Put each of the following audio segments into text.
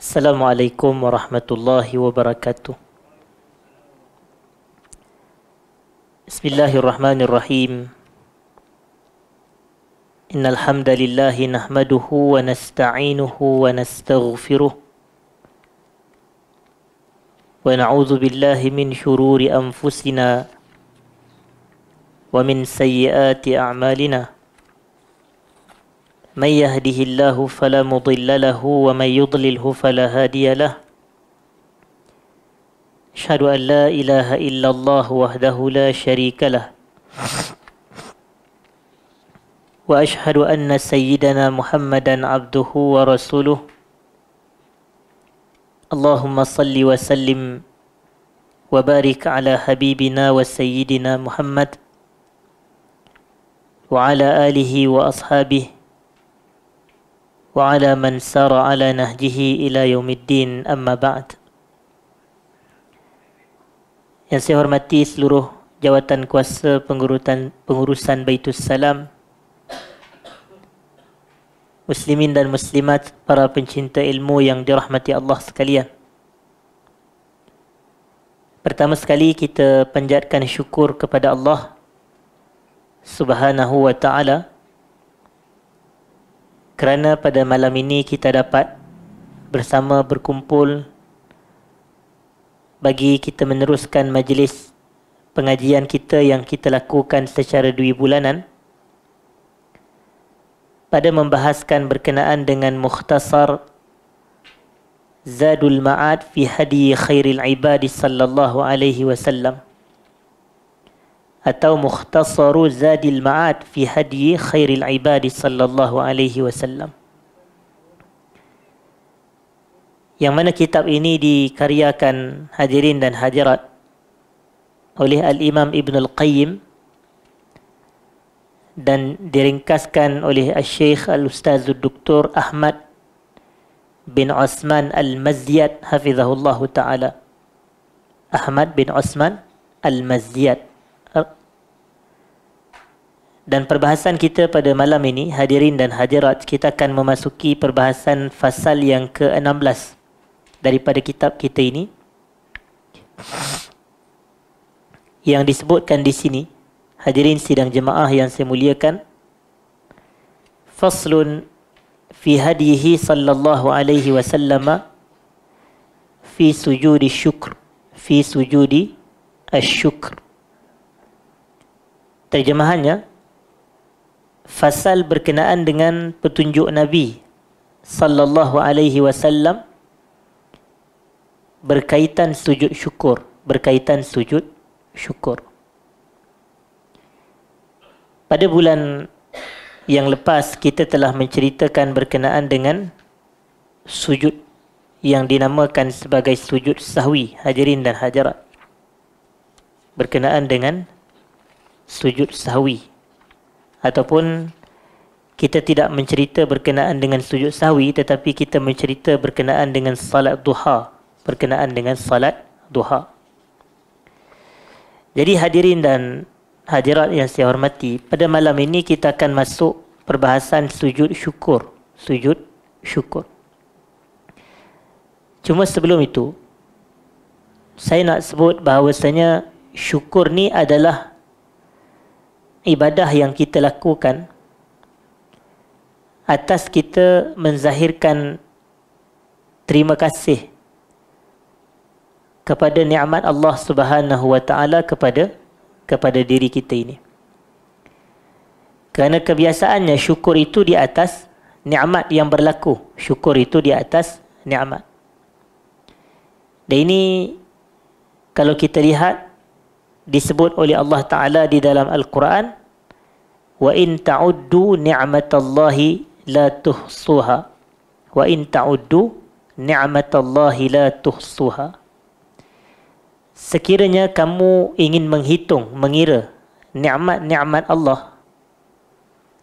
Assalamualaikum warahmatullahi wabarakatuh. Bismillahirrahmanirrahim. Innal hamdalillah nahmaduhu wa nasta'inuhu wa nastaghfiruh. Wa na'udzu billahi min shururi anfusina wa min sayyiati a'malina. من يهده الله فلا مضل له ومن يضلله فلا هادي له أشهد أن لا إله إلا الله وحده لا شريك له وأشهد أن سيدنا محمدا عبده ورسوله اللهم صل وسلم وبارك على حبيبنا وسيدنا محمد وعلى آله وأصحابه وعلى من سار على نهجه إلى يوم الدين أما بعد Yang saya hormati seluruh jawatan kuasa pengurutan, pengurusan Baitul Salam Muslimin dan Muslimat para pencinta ilmu yang dirahmati Allah sekalian Pertama sekali kita panjatkan syukur kepada Allah Subhanahu wa ta'ala kerana pada malam ini kita dapat bersama berkumpul bagi kita meneruskan majlis pengajian kita yang kita lakukan secara dua bulanan pada membahaskan berkenaan dengan mukhtasar Zadul Ma'ad fi hadi khairil ibadi sallallahu alaihi wasallam atau mukhtasaru zadil ma'ad fi hadiyi khairil ibadi sallallahu alaihi wasallam. Yang mana kitab ini dikaryakan hadirin dan hadirat oleh Al-Imam Ibn Al-Qayyim dan diringkaskan oleh Al-Syekh Al-Ustaz Dr. Ahmad bin Osman Al-Mazyad hafizahullahu taala. Ahmad bin Osman Al-Mazyad dan perbahasan kita pada malam ini hadirin dan hadirat kita akan memasuki perbahasan fasal yang ke-16 daripada kitab kita ini yang disebutkan di sini hadirin sidang jemaah yang saya muliakan faslun fi hadihi sallallahu alaihi wasallam fi sujudi syukur, fi sujudi asy terjemahannya fasal berkenaan dengan petunjuk Nabi sallallahu alaihi wasallam berkaitan sujud syukur, berkaitan sujud syukur. Pada bulan yang lepas kita telah menceritakan berkenaan dengan sujud yang dinamakan sebagai sujud sahwi hadirin dan hadirat berkenaan dengan sujud sahwi ataupun kita tidak mencerita berkenaan dengan sujud sawi, tetapi kita mencerita berkenaan dengan salat duha berkenaan dengan salat duha jadi hadirin dan hadirat yang saya hormati pada malam ini kita akan masuk perbahasan sujud syukur sujud syukur cuma sebelum itu saya nak sebut bahawasanya syukur ni adalah ibadah yang kita lakukan atas kita menzahirkan terima kasih kepada nikmat Allah Subhanahu wa taala kepada kepada diri kita ini. Kerana kebiasaannya syukur itu di atas nikmat yang berlaku. Syukur itu di atas nikmat. Dan ini kalau kita lihat disebut oleh Allah Taala di dalam Al-Quran wa in ta'uddu ni'matallahi la tuhsuha wa in ta'uddu ni'matallahi la tuhsuha sekiranya kamu ingin menghitung mengira nikmat-nikmat Allah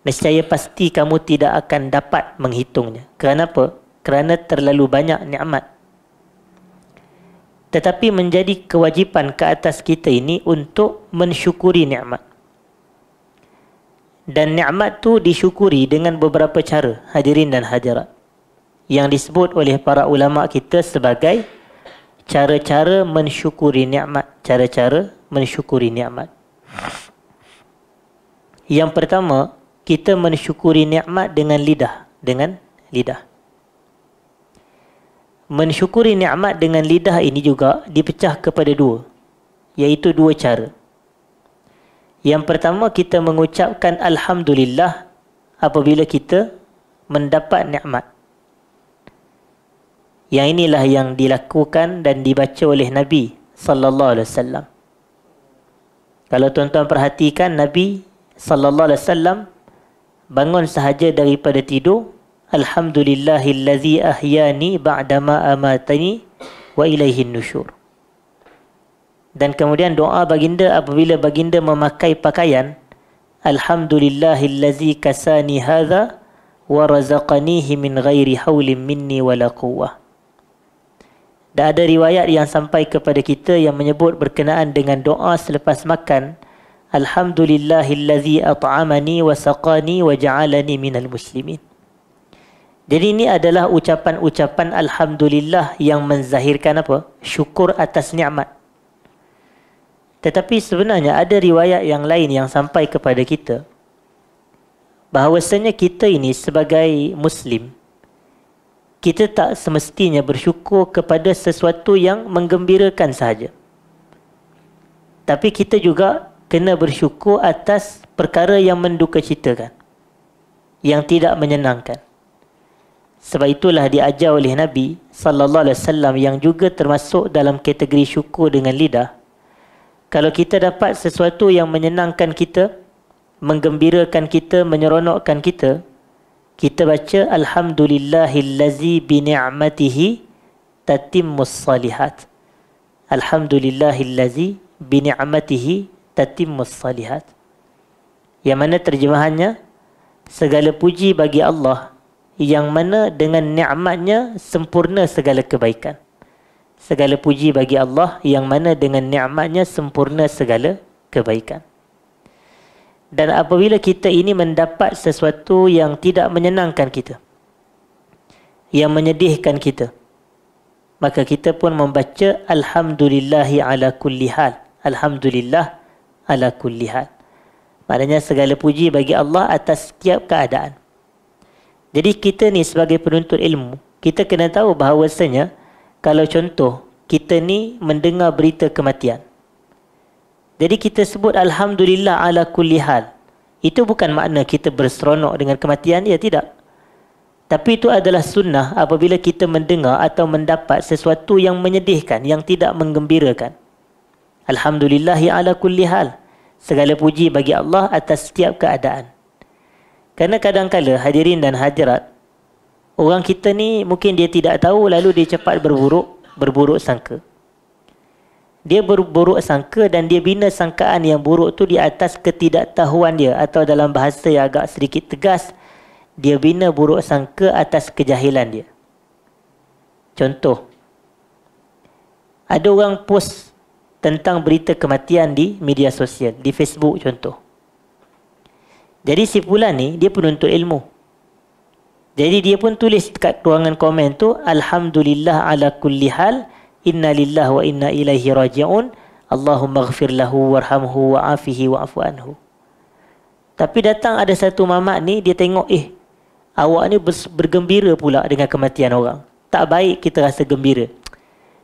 nescaya pasti kamu tidak akan dapat menghitungnya kenapa kerana terlalu banyak nikmat tetapi menjadi kewajipan ke atas kita ini untuk mensyukuri nikmat. Dan nikmat tu disyukuri dengan beberapa cara hadirin dan hadirat. Yang disebut oleh para ulama kita sebagai cara-cara mensyukuri nikmat, cara-cara mensyukuri nikmat. Yang pertama, kita mensyukuri nikmat dengan lidah, dengan lidah mensyukuri nikmat dengan lidah ini juga dipecah kepada dua iaitu dua cara yang pertama kita mengucapkan alhamdulillah apabila kita mendapat nikmat yang inilah yang dilakukan dan dibaca oleh Nabi sallallahu alaihi wasallam kalau tuan-tuan perhatikan Nabi sallallahu alaihi wasallam bangun sahaja daripada tidur Alhamdulillahillazi ahyani ba'dama amatani wa ilaihi nushur. Dan kemudian doa baginda apabila baginda memakai pakaian Alhamdulillahillazi kasani hadha wa razaqanihi min ghairi hawlin minni wa la quwwah. Dan ada riwayat yang sampai kepada kita yang menyebut berkenaan dengan doa selepas makan Alhamdulillahillazi at'amani wa saqani wa ja'alani minal muslimin. Jadi ini adalah ucapan-ucapan Alhamdulillah yang menzahirkan apa? Syukur atas nikmat. Tetapi sebenarnya ada riwayat yang lain yang sampai kepada kita. Bahawasanya kita ini sebagai Muslim, kita tak semestinya bersyukur kepada sesuatu yang menggembirakan sahaja. Tapi kita juga kena bersyukur atas perkara yang mendukacitakan. Yang tidak menyenangkan. Sebab itulah diajar oleh Nabi sallallahu alaihi wasallam yang juga termasuk dalam kategori syukur dengan lidah. Kalau kita dapat sesuatu yang menyenangkan kita, menggembirakan kita, menyeronokkan kita, kita baca alhamdulillahillazi bi ni'matihi tatimmus salihat. Alhamdulillahillazi bi ni'matihi tatimmus salihat. Yang mana terjemahannya segala puji bagi Allah yang mana dengan ni'matnya sempurna segala kebaikan. Segala puji bagi Allah yang mana dengan ni'matnya sempurna segala kebaikan. Dan apabila kita ini mendapat sesuatu yang tidak menyenangkan kita, yang menyedihkan kita, maka kita pun membaca Alhamdulillahi ala kulli hal. Alhamdulillah ala kulli hal. Maknanya segala puji bagi Allah atas setiap keadaan. Jadi kita ni sebagai penuntut ilmu, kita kena tahu bahawasanya kalau contoh kita ni mendengar berita kematian. Jadi kita sebut alhamdulillah ala kulli hal. Itu bukan makna kita berseronok dengan kematian dia tidak. Tapi itu adalah sunnah apabila kita mendengar atau mendapat sesuatu yang menyedihkan, yang tidak menggembirakan. Alhamdulillah ya ala kulli hal. Segala puji bagi Allah atas setiap keadaan. Kerana kadangkala hadirin dan hadirat Orang kita ni mungkin dia tidak tahu Lalu dia cepat berburuk Berburuk sangka Dia berburuk sangka dan dia bina sangkaan yang buruk tu Di atas ketidaktahuan dia Atau dalam bahasa yang agak sedikit tegas Dia bina buruk sangka atas kejahilan dia Contoh Ada orang post tentang berita kematian di media sosial Di Facebook contoh jadi si pula ni dia penuntut ilmu. Jadi dia pun tulis dekat ruangan komen tu alhamdulillah ala kulli hal inna lillahi wa inna ilaihi rajiun. Allahumma ighfir lahu warhamhu wa'afihi wa'fu anhu. Tapi datang ada satu mamak ni dia tengok eh awak ni bergembira pula dengan kematian orang. Tak baik kita rasa gembira.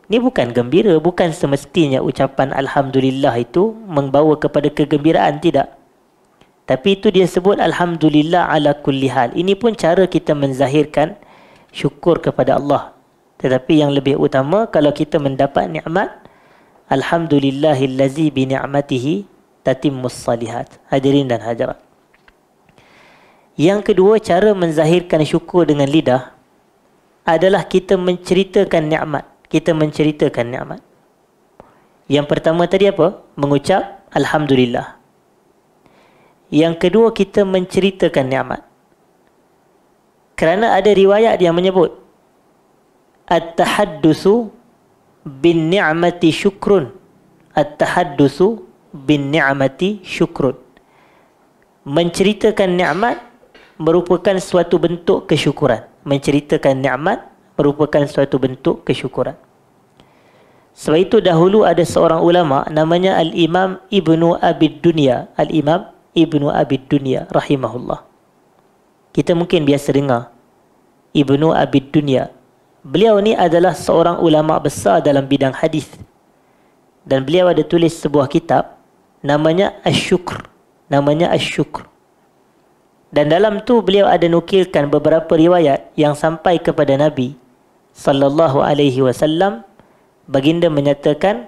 Ini bukan gembira, bukan semestinya ucapan Alhamdulillah itu membawa kepada kegembiraan, tidak. Tapi itu dia sebut Alhamdulillah ala kulli hal. Ini pun cara kita menzahirkan syukur kepada Allah. Tetapi yang lebih utama kalau kita mendapat nikmat, Alhamdulillahillazi bini'matihi tatimmus salihat. Hadirin dan hadirat. Yang kedua, cara menzahirkan syukur dengan lidah adalah kita menceritakan nikmat. Kita menceritakan nikmat. Yang pertama tadi apa? Mengucap Alhamdulillah. Yang kedua kita menceritakan nikmat. Kerana ada riwayat yang menyebut at-tahaddusu bin ni'mati syukrun. At-tahaddusu bin ni'mati syukrun. Menceritakan nikmat merupakan suatu bentuk kesyukuran. Menceritakan nikmat merupakan suatu bentuk kesyukuran. Sebab itu dahulu ada seorang ulama namanya Al-Imam Ibnu Abid Dunia, Al-Imam Ibnu Abi Dunya rahimahullah. Kita mungkin biasa dengar Ibnu Abi Dunya. Beliau ni adalah seorang ulama besar dalam bidang hadis. Dan beliau ada tulis sebuah kitab namanya Asy-Syukr, namanya Asy-Syukr. Dan dalam tu beliau ada nukilkan beberapa riwayat yang sampai kepada Nabi sallallahu alaihi wasallam baginda menyatakan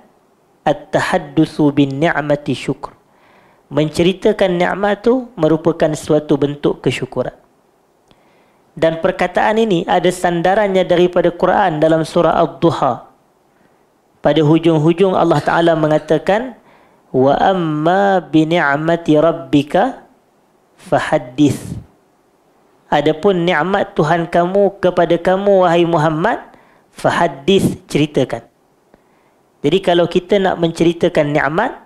at-tahaddutsu bin ni'mati syukr menceritakan nikmat tu merupakan suatu bentuk kesyukuran. Dan perkataan ini ada sandarannya daripada Quran dalam surah Ad-Duha. Pada hujung-hujung Allah Taala mengatakan wa amma bi ni'mati rabbika fahaddith. Adapun nikmat Tuhan kamu kepada kamu wahai Muhammad fahaddith ceritakan. Jadi kalau kita nak menceritakan nikmat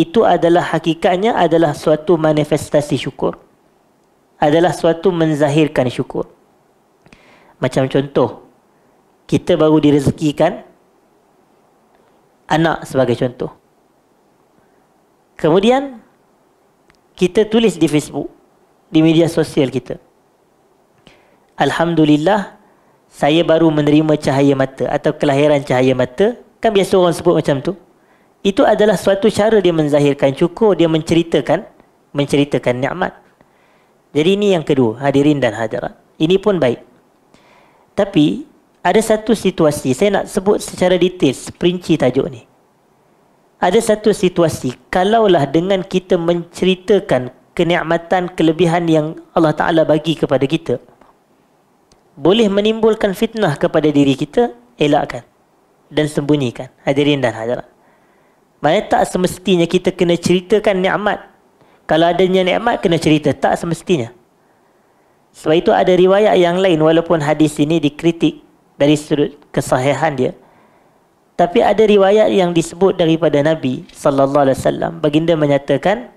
itu adalah hakikatnya adalah suatu manifestasi syukur. Adalah suatu menzahirkan syukur. Macam contoh, kita baru direzekikan anak sebagai contoh. Kemudian, kita tulis di Facebook, di media sosial kita. Alhamdulillah, saya baru menerima cahaya mata atau kelahiran cahaya mata. Kan biasa orang sebut macam tu itu adalah suatu cara dia menzahirkan syukur, dia menceritakan menceritakan nikmat. Jadi ini yang kedua, hadirin dan hadirat. Ini pun baik. Tapi ada satu situasi, saya nak sebut secara detail, perinci tajuk ni. Ada satu situasi, kalaulah dengan kita menceritakan kenikmatan, kelebihan yang Allah Ta'ala bagi kepada kita, boleh menimbulkan fitnah kepada diri kita, elakkan dan sembunyikan. Hadirin dan hadirat. Maknanya tak semestinya kita kena ceritakan nikmat. Kalau adanya nikmat kena cerita. Tak semestinya. Sebab itu ada riwayat yang lain, walaupun hadis ini dikritik dari sudut kesahihan dia. Tapi ada riwayat yang disebut daripada Nabi sallallahu alaihi wasallam baginda menyatakan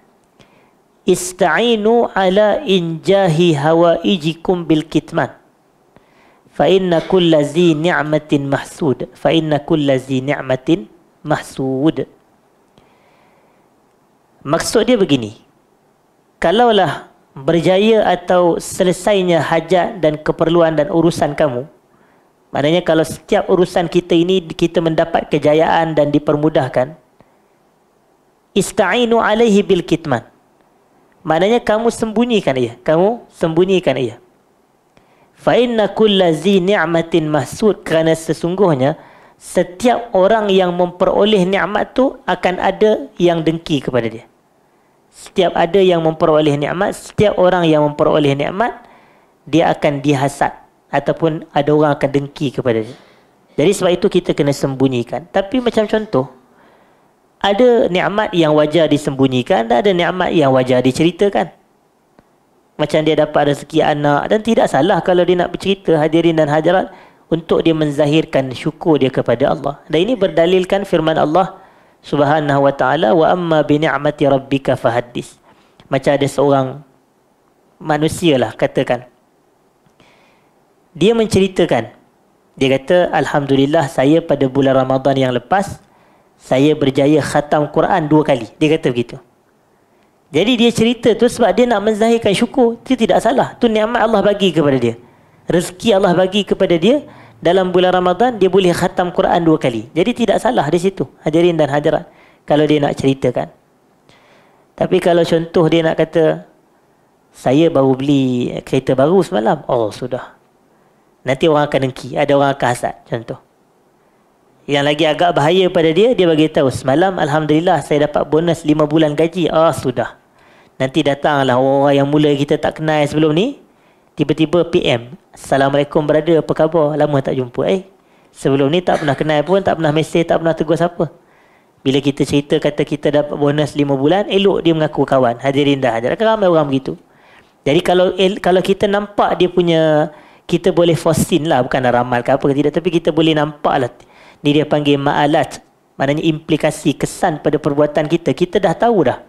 Ista'inu ala injahi Hawa ijikum bil kitman. Fa inna kullazi ni'matin mahsud. Fa inna kullazi ni'matin mahsud. Maksud dia begini. Kalaulah berjaya atau selesainya hajat dan keperluan dan urusan kamu. Maknanya kalau setiap urusan kita ini kita mendapat kejayaan dan dipermudahkan. Ista'inu alaihi bil kitman. Maknanya kamu sembunyikan ia. Kamu sembunyikan ia. fa'inna inna kullazi ni'matin mahsud kerana sesungguhnya setiap orang yang memperoleh nikmat tu akan ada yang dengki kepada dia setiap ada yang memperoleh nikmat, setiap orang yang memperoleh nikmat, dia akan dihasat ataupun ada orang akan dengki kepada dia. Jadi sebab itu kita kena sembunyikan. Tapi macam contoh, ada nikmat yang wajar disembunyikan dan ada nikmat yang wajar diceritakan. Macam dia dapat rezeki anak dan tidak salah kalau dia nak bercerita hadirin dan hadirat untuk dia menzahirkan syukur dia kepada Allah. Dan ini berdalilkan firman Allah subhanahu wa ta'ala wa amma bi ni'mati rabbika fahaddis macam ada seorang manusia lah katakan dia menceritakan dia kata alhamdulillah saya pada bulan Ramadan yang lepas saya berjaya khatam Quran dua kali dia kata begitu jadi dia cerita tu sebab dia nak menzahirkan syukur. Itu tidak salah. Tu nikmat Allah bagi kepada dia. Rezeki Allah bagi kepada dia dalam bulan Ramadan dia boleh khatam Quran dua kali. Jadi tidak salah di situ. Hadirin dan hadirat kalau dia nak ceritakan. Tapi kalau contoh dia nak kata saya baru beli kereta baru semalam. Oh sudah. Nanti orang akan dengki, ada orang akan hasad contoh. Yang lagi agak bahaya pada dia dia bagi tahu semalam alhamdulillah saya dapat bonus lima bulan gaji. Ah oh, sudah. Nanti datanglah orang-orang yang mula kita tak kenal sebelum ni, Tiba-tiba PM Assalamualaikum brother apa khabar Lama tak jumpa eh Sebelum ni tak pernah kenal pun Tak pernah mesej Tak pernah tegur siapa Bila kita cerita kata kita dapat bonus 5 bulan Elok dia mengaku kawan Hadirin dah hadir Kan ramai orang begitu Jadi kalau kalau kita nampak dia punya Kita boleh fosin lah Bukan ramal ke apa ke tidak Tapi kita boleh nampak lah Ni dia panggil ma'alat Maknanya implikasi kesan pada perbuatan kita Kita dah tahu dah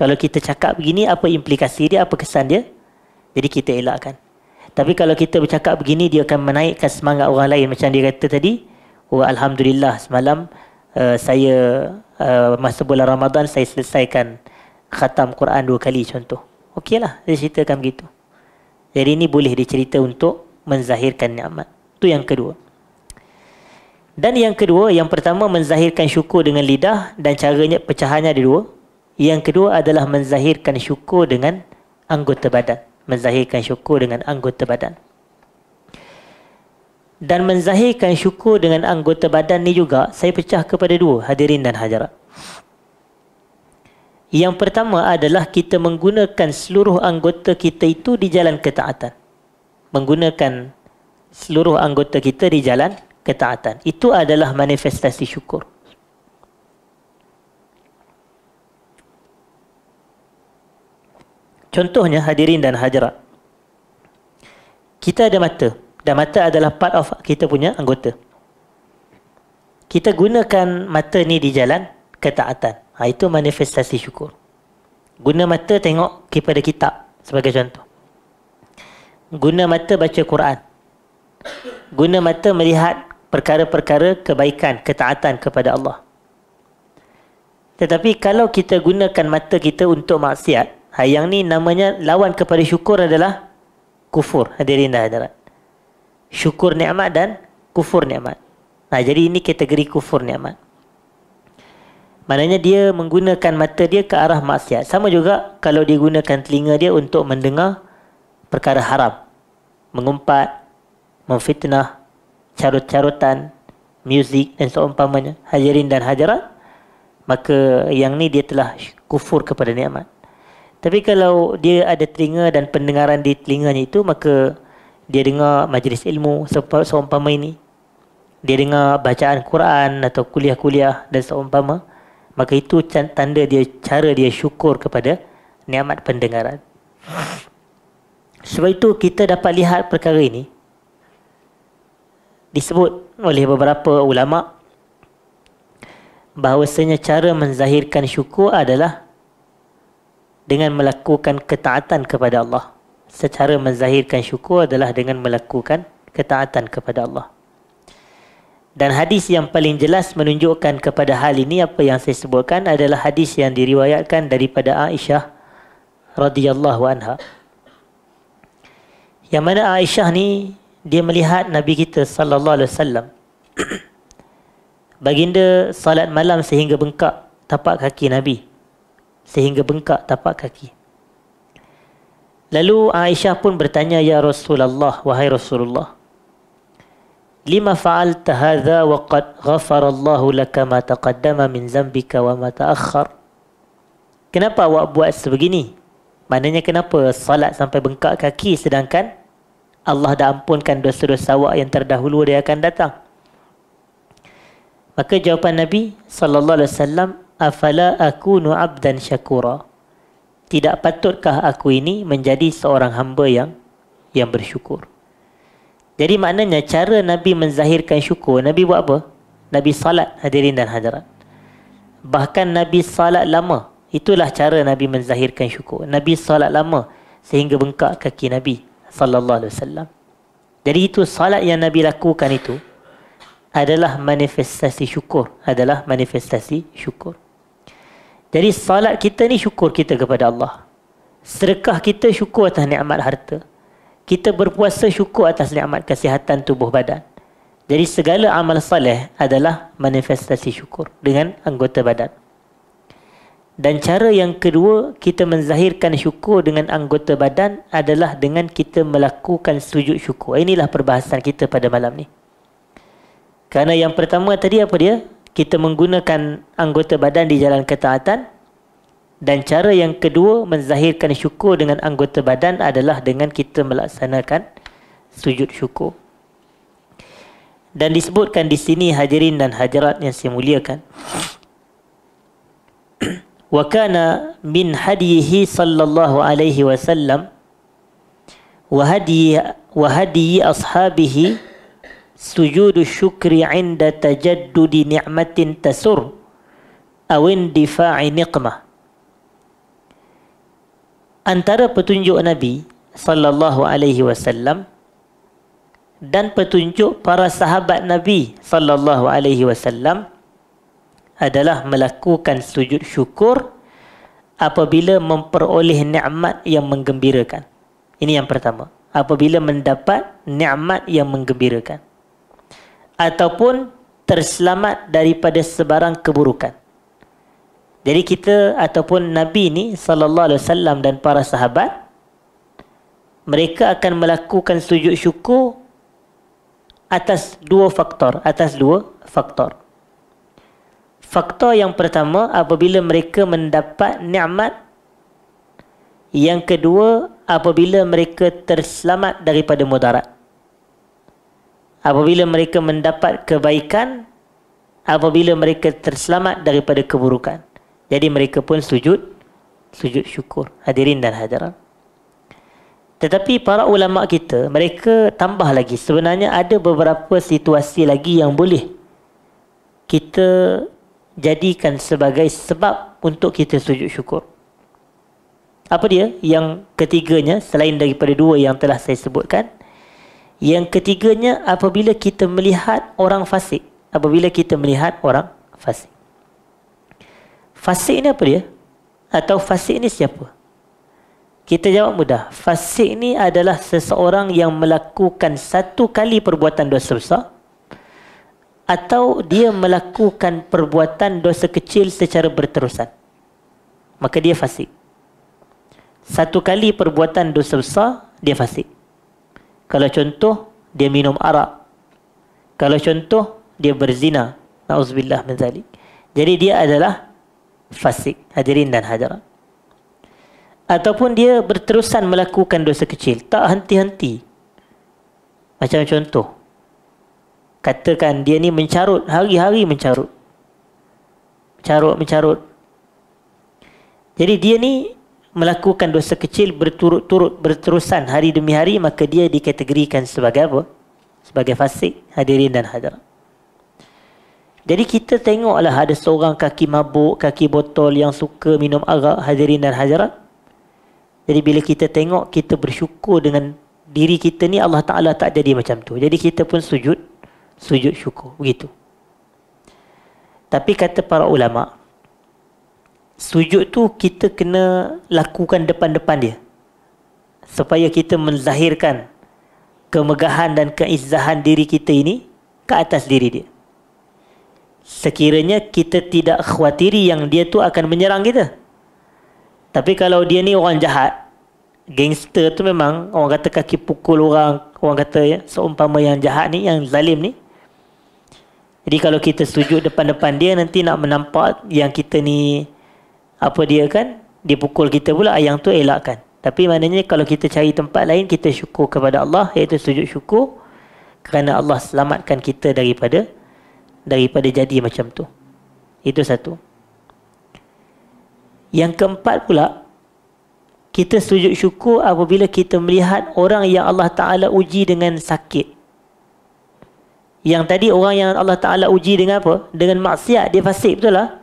kalau kita cakap begini, apa implikasi dia, apa kesan dia? Jadi kita elakkan. Tapi kalau kita bercakap begini, dia akan menaikkan semangat orang lain. Macam dia kata tadi, oh, Alhamdulillah semalam uh, saya uh, masa bulan Ramadan saya selesaikan khatam Quran dua kali contoh. Okeylah, dia ceritakan begitu. Jadi ini boleh dicerita untuk menzahirkan nikmat. Itu yang kedua. Dan yang kedua, yang pertama menzahirkan syukur dengan lidah dan caranya pecahannya ada dua. Yang kedua adalah menzahirkan syukur dengan anggota badan menzahirkan syukur dengan anggota badan. Dan menzahirkan syukur dengan anggota badan ni juga saya pecah kepada dua hadirin dan hadirat. Yang pertama adalah kita menggunakan seluruh anggota kita itu di jalan ketaatan. Menggunakan seluruh anggota kita di jalan ketaatan. Itu adalah manifestasi syukur. Contohnya hadirin dan hadirat. Kita ada mata. Dan mata adalah part of kita punya anggota. Kita gunakan mata ni di jalan ketaatan. Ha, itu manifestasi syukur. Guna mata tengok kepada kitab sebagai contoh. Guna mata baca Quran. Guna mata melihat perkara-perkara kebaikan, ketaatan kepada Allah. Tetapi kalau kita gunakan mata kita untuk maksiat, Ha, yang ni namanya lawan kepada syukur adalah kufur. Hadirin dah hadirat. Syukur ni'mat dan kufur ni'mat. Ha, jadi ini kategori kufur ni'mat. Maknanya dia menggunakan mata dia ke arah maksiat. Sama juga kalau dia gunakan telinga dia untuk mendengar perkara haram. Mengumpat, memfitnah, carut-carutan, muzik dan seumpamanya. Hajarin dan hajarat. Maka yang ni dia telah kufur kepada ni'mat. Tapi kalau dia ada telinga dan pendengaran di telinganya itu maka dia dengar majlis ilmu seumpama ini. Dia dengar bacaan Quran atau kuliah-kuliah dan seumpama maka itu tanda dia cara dia syukur kepada nikmat pendengaran. Sebab itu kita dapat lihat perkara ini disebut oleh beberapa ulama bahawasanya cara menzahirkan syukur adalah dengan melakukan ketaatan kepada Allah. Secara menzahirkan syukur adalah dengan melakukan ketaatan kepada Allah. Dan hadis yang paling jelas menunjukkan kepada hal ini apa yang saya sebutkan adalah hadis yang diriwayatkan daripada Aisyah radhiyallahu anha. Yang mana Aisyah ni dia melihat Nabi kita sallallahu alaihi wasallam baginda salat malam sehingga bengkak tapak kaki Nabi sehingga bengkak tapak kaki. Lalu Aisyah pun bertanya ya Rasulullah wahai Rasulullah. Lima fa'alta hadza wa qad ghafara Allahu laka ma taqaddama min zambika wa ma ta'akhkhar? Kenapa awak buat sebegini? Maknanya kenapa salat sampai bengkak kaki sedangkan Allah dah ampunkan dosa-dosa awak yang terdahulu dia akan datang? Maka jawapan Nabi saw afala akunu abdan syakura tidak patutkah aku ini menjadi seorang hamba yang yang bersyukur jadi maknanya cara nabi menzahirkan syukur nabi buat apa nabi salat hadirin dan hadirat bahkan nabi salat lama itulah cara nabi menzahirkan syukur nabi salat lama sehingga bengkak kaki nabi sallallahu alaihi wasallam jadi itu salat yang nabi lakukan itu adalah manifestasi syukur adalah manifestasi syukur jadi salat kita ni syukur kita kepada Allah. Sedekah kita syukur atas nikmat harta. Kita berpuasa syukur atas nikmat kesihatan tubuh badan. Jadi segala amal soleh adalah manifestasi syukur dengan anggota badan. Dan cara yang kedua kita menzahirkan syukur dengan anggota badan adalah dengan kita melakukan sujud syukur. Inilah perbahasan kita pada malam ni. Karena yang pertama tadi apa dia? kita menggunakan anggota badan di jalan ketaatan dan cara yang kedua menzahirkan syukur dengan anggota badan adalah dengan kita melaksanakan sujud syukur. Dan disebutkan di sini hadirin dan hadirat yang saya muliakan. Wa kana min hadiyhi sallallahu alaihi wasallam wa hadiyi wa hadiyi ashabihi sujudu syukri inda tajaddudi ni'matin tasur aw indifa'i niqmah antara petunjuk nabi sallallahu alaihi wasallam dan petunjuk para sahabat nabi sallallahu alaihi wasallam adalah melakukan sujud syukur apabila memperoleh nikmat yang menggembirakan ini yang pertama apabila mendapat nikmat yang menggembirakan ataupun terselamat daripada sebarang keburukan. Jadi kita ataupun Nabi ni sallallahu alaihi wasallam dan para sahabat mereka akan melakukan sujud syukur atas dua faktor, atas dua faktor. Faktor yang pertama apabila mereka mendapat nikmat yang kedua apabila mereka terselamat daripada mudarat apabila mereka mendapat kebaikan apabila mereka terselamat daripada keburukan jadi mereka pun sujud sujud syukur hadirin dan hadirat tetapi para ulama kita mereka tambah lagi sebenarnya ada beberapa situasi lagi yang boleh kita jadikan sebagai sebab untuk kita sujud syukur apa dia yang ketiganya selain daripada dua yang telah saya sebutkan yang ketiganya apabila kita melihat orang fasik. Apabila kita melihat orang fasik. Fasik ni apa dia? Atau fasik ni siapa? Kita jawab mudah. Fasik ni adalah seseorang yang melakukan satu kali perbuatan dosa besar atau dia melakukan perbuatan dosa kecil secara berterusan. Maka dia fasik. Satu kali perbuatan dosa besar, dia fasik. Kalau contoh dia minum arak. Kalau contoh dia berzina. Nauzubillah min zalik. Jadi dia adalah fasik hadirin dan hadirat. Ataupun dia berterusan melakukan dosa kecil, tak henti-henti. Macam contoh katakan dia ni mencarut hari-hari mencarut. carut mencarut. Jadi dia ni melakukan dosa kecil berturut-turut berterusan hari demi hari maka dia dikategorikan sebagai apa? Sebagai fasik hadirin dan hadirat. Jadi kita tengoklah ada seorang kaki mabuk, kaki botol yang suka minum arak hadirin dan hadirat. Jadi bila kita tengok kita bersyukur dengan diri kita ni Allah Taala tak jadi macam tu. Jadi kita pun sujud sujud syukur begitu. Tapi kata para ulama' sujud tu kita kena lakukan depan-depan dia supaya kita menzahirkan kemegahan dan keizahan diri kita ini ke atas diri dia sekiranya kita tidak khawatiri yang dia tu akan menyerang kita tapi kalau dia ni orang jahat gangster tu memang orang kata kaki pukul orang orang kata ya, seumpama yang jahat ni yang zalim ni jadi kalau kita sujud depan-depan dia nanti nak menampak yang kita ni apa dia kan dia pukul kita pula ayang tu elakkan tapi maknanya kalau kita cari tempat lain kita syukur kepada Allah iaitu sujud syukur kerana Allah selamatkan kita daripada daripada jadi macam tu itu satu yang keempat pula kita sujud syukur apabila kita melihat orang yang Allah Ta'ala uji dengan sakit yang tadi orang yang Allah Ta'ala uji dengan apa? Dengan maksiat. Dia fasik. Betul lah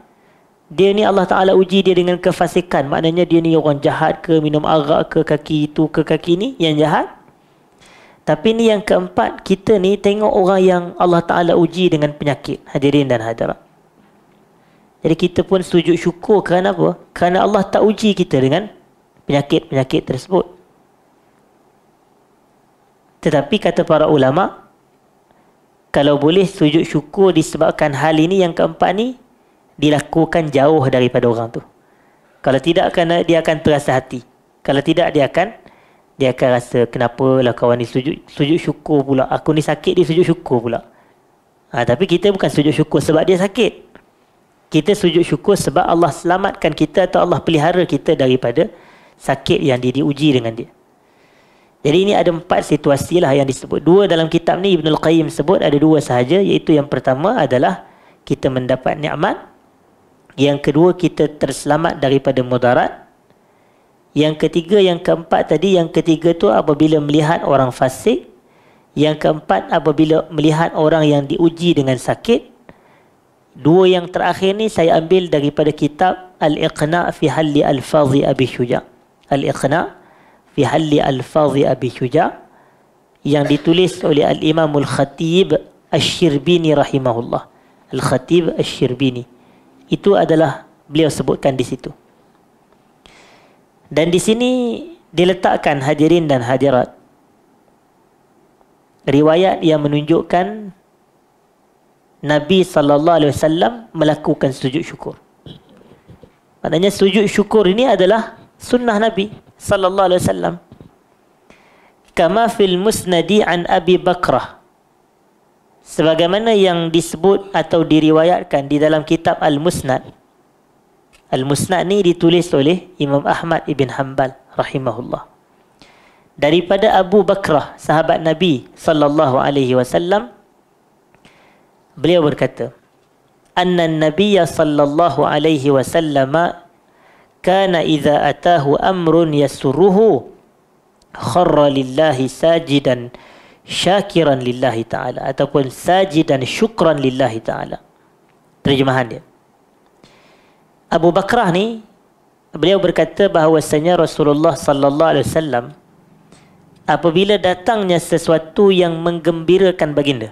dia ni Allah Ta'ala uji dia dengan kefasikan maknanya dia ni orang jahat ke minum arak ke kaki itu ke kaki ni yang jahat tapi ni yang keempat kita ni tengok orang yang Allah Ta'ala uji dengan penyakit hadirin dan hadirat jadi kita pun setuju syukur kerana apa? kerana Allah tak uji kita dengan penyakit-penyakit tersebut tetapi kata para ulama' kalau boleh sujud syukur disebabkan hal ini yang keempat ni dilakukan jauh daripada orang tu. Kalau tidak kerana dia akan terasa hati. Kalau tidak dia akan dia akan rasa kenapa lah kawan ni sujud sujud syukur pula. Aku ni sakit dia sujud syukur pula. Ha, tapi kita bukan sujud syukur sebab dia sakit. Kita sujud syukur sebab Allah selamatkan kita atau Allah pelihara kita daripada sakit yang dia diuji dengan dia. Jadi ini ada empat situasi lah yang disebut. Dua dalam kitab ni Ibnul qayyim sebut ada dua sahaja. Iaitu yang pertama adalah kita mendapat ni'mat yang kedua kita terselamat daripada mudarat. Yang ketiga, yang keempat tadi, yang ketiga tu apabila melihat orang fasik. Yang keempat apabila melihat orang yang diuji dengan sakit. Dua yang terakhir ni saya ambil daripada kitab Al-Iqna fi halli al-fadhi Abi Syuja. Al-Iqna fi halli al-fadhi Abi Syuja yang ditulis oleh Al-Imam Al-Khatib Al-Shirbini rahimahullah. Al-Khatib Al-Shirbini. al imam al khatib al shirbini rahimahullah al khatib al shirbini itu adalah beliau sebutkan di situ. Dan di sini diletakkan hadirin dan hadirat riwayat yang menunjukkan Nabi sallallahu alaihi wasallam melakukan sujud syukur. Maknanya sujud syukur ini adalah sunnah Nabi sallallahu alaihi wasallam. Kama fil musnadi an Abi Bakrah sebagaimana yang disebut atau diriwayatkan di dalam kitab Al-Musnad. Al-Musnad ni ditulis oleh Imam Ahmad ibn Hanbal rahimahullah. Daripada Abu Bakrah, sahabat Nabi sallallahu alaihi wasallam beliau berkata, "Anna an-nabiy sallallahu alaihi wasallam kana idza atahu amrun yasurruhu kharra lillahi sajidan." syakiran lillahi ta'ala ataupun sajidan syukran lillahi ta'ala terjemahan dia Abu Bakrah ni beliau berkata bahawasanya Rasulullah sallallahu alaihi wasallam apabila datangnya sesuatu yang menggembirakan baginda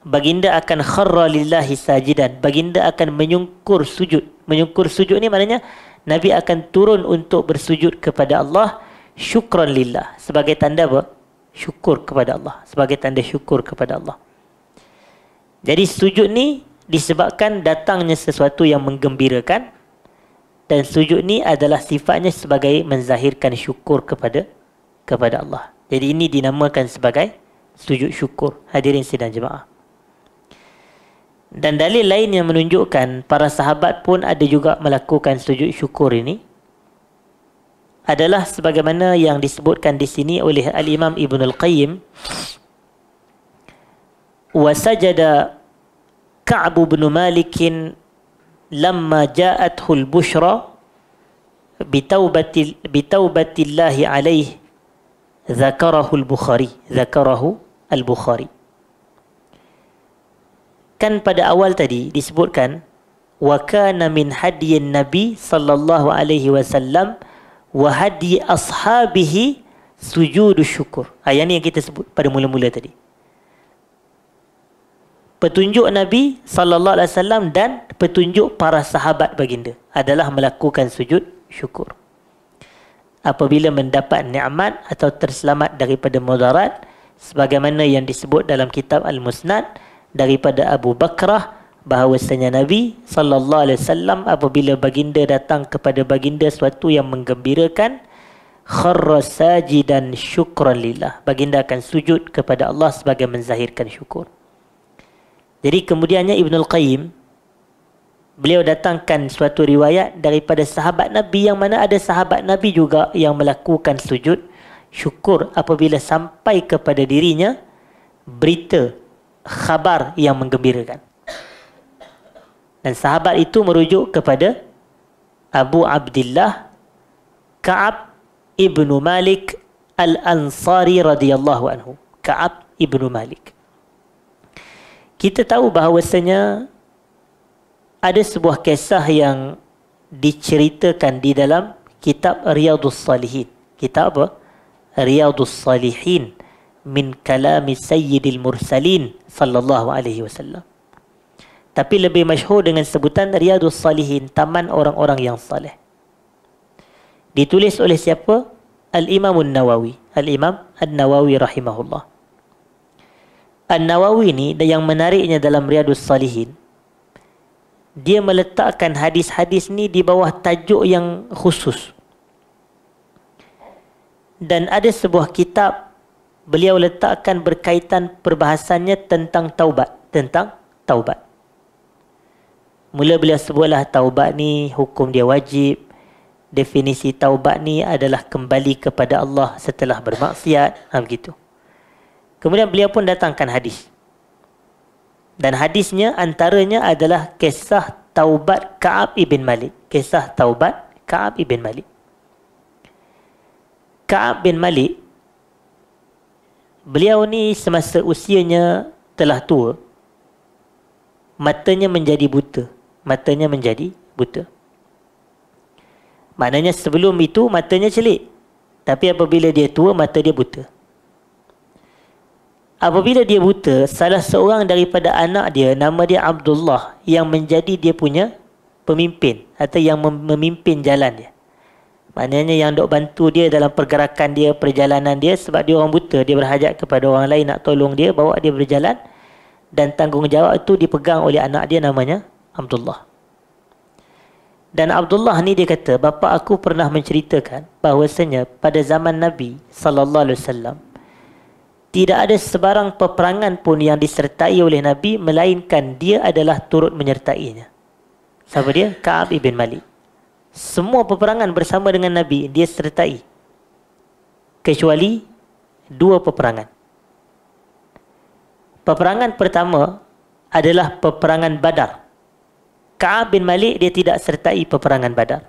baginda akan kharra lillahi sajidan baginda akan menyungkur sujud menyungkur sujud ni maknanya nabi akan turun untuk bersujud kepada Allah syukran lillah sebagai tanda apa syukur kepada Allah sebagai tanda syukur kepada Allah. Jadi sujud ni disebabkan datangnya sesuatu yang menggembirakan dan sujud ni adalah sifatnya sebagai menzahirkan syukur kepada kepada Allah. Jadi ini dinamakan sebagai sujud syukur hadirin sidang jemaah. Dan dalil lain yang menunjukkan para sahabat pun ada juga melakukan sujud syukur ini adalah sebagaimana yang disebutkan di sini oleh al-Imam Ibnu al-Qayyim wa sajada bin Malik lama jatuh al-bushra bitaubati bitaubati Allah alayhi zakarahu al-Bukhari zakarah al-Bukhari kan pada awal tadi disebutkan wakana min hadi nabi sallallahu alaihi wasallam wa hadi ashabihi sujudu syukur. Ayat ah, ini yang kita sebut pada mula-mula tadi. Petunjuk Nabi sallallahu alaihi wasallam dan petunjuk para sahabat baginda adalah melakukan sujud syukur. Apabila mendapat nikmat atau terselamat daripada mudarat sebagaimana yang disebut dalam kitab Al-Musnad daripada Abu Bakrah bahawasanya Nabi sallallahu alaihi wasallam apabila baginda datang kepada baginda sesuatu yang menggembirakan kharra sajidan syukran lillah. Baginda akan sujud kepada Allah sebagai menzahirkan syukur. Jadi kemudiannya Ibnul Qayyim beliau datangkan suatu riwayat daripada sahabat Nabi yang mana ada sahabat Nabi juga yang melakukan sujud syukur apabila sampai kepada dirinya berita khabar yang menggembirakan. Dan sahabat itu merujuk kepada Abu Abdullah Ka'ab ibnu Malik Al-Ansari radhiyallahu anhu. Ka'ab ibnu Malik. Kita tahu bahawasanya ada sebuah kisah yang diceritakan di dalam kitab Riyadus Salihin. Kitab apa? Riyadus Salihin min kalami Sayyidil Mursalin sallallahu alaihi wasallam tapi lebih masyhur dengan sebutan Riyadus Salihin, taman orang-orang yang saleh. Ditulis oleh siapa? Al-Imam An-Nawawi. Al-Imam An-Nawawi rahimahullah. An-Nawawi ni yang menariknya dalam Riyadus Salihin. Dia meletakkan hadis-hadis ni di bawah tajuk yang khusus. Dan ada sebuah kitab beliau letakkan berkaitan perbahasannya tentang taubat, tentang taubat. Mula beliau sebutlah taubat ni hukum dia wajib. Definisi taubat ni adalah kembali kepada Allah setelah bermaksiat. Ha, begitu. Kemudian beliau pun datangkan hadis. Dan hadisnya antaranya adalah kisah taubat Ka'ab ibn Malik. Kisah taubat Ka'ab ibn Malik. Ka'ab bin Malik, beliau ni semasa usianya telah tua, matanya menjadi buta matanya menjadi buta. Maknanya sebelum itu matanya celik. Tapi apabila dia tua, mata dia buta. Apabila dia buta, salah seorang daripada anak dia, nama dia Abdullah, yang menjadi dia punya pemimpin. Atau yang memimpin jalan dia. Maknanya yang dok bantu dia dalam pergerakan dia, perjalanan dia, sebab dia orang buta, dia berhajat kepada orang lain nak tolong dia, bawa dia berjalan. Dan tanggungjawab itu dipegang oleh anak dia namanya Abdullah. Dan Abdullah ni dia kata, bapa aku pernah menceritakan bahawasanya pada zaman Nabi sallallahu alaihi wasallam tidak ada sebarang peperangan pun yang disertai oleh Nabi melainkan dia adalah turut menyertainya. Siapa dia? Ka'ab ibn Malik. Semua peperangan bersama dengan Nabi dia sertai. Kecuali dua peperangan. Peperangan pertama adalah peperangan Badar. Ka'ab bin Malik dia tidak sertai peperangan Badar.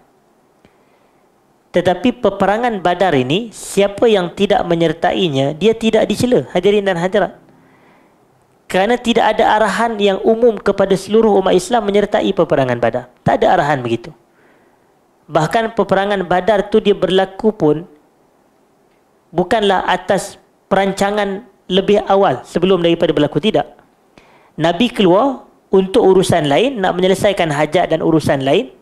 Tetapi peperangan Badar ini siapa yang tidak menyertainya dia tidak dicela hadirin dan hadirat. Kerana tidak ada arahan yang umum kepada seluruh umat Islam menyertai peperangan Badar. Tak ada arahan begitu. Bahkan peperangan Badar tu dia berlaku pun bukanlah atas perancangan lebih awal sebelum daripada berlaku tidak. Nabi keluar untuk urusan lain, nak menyelesaikan hajat dan urusan lain.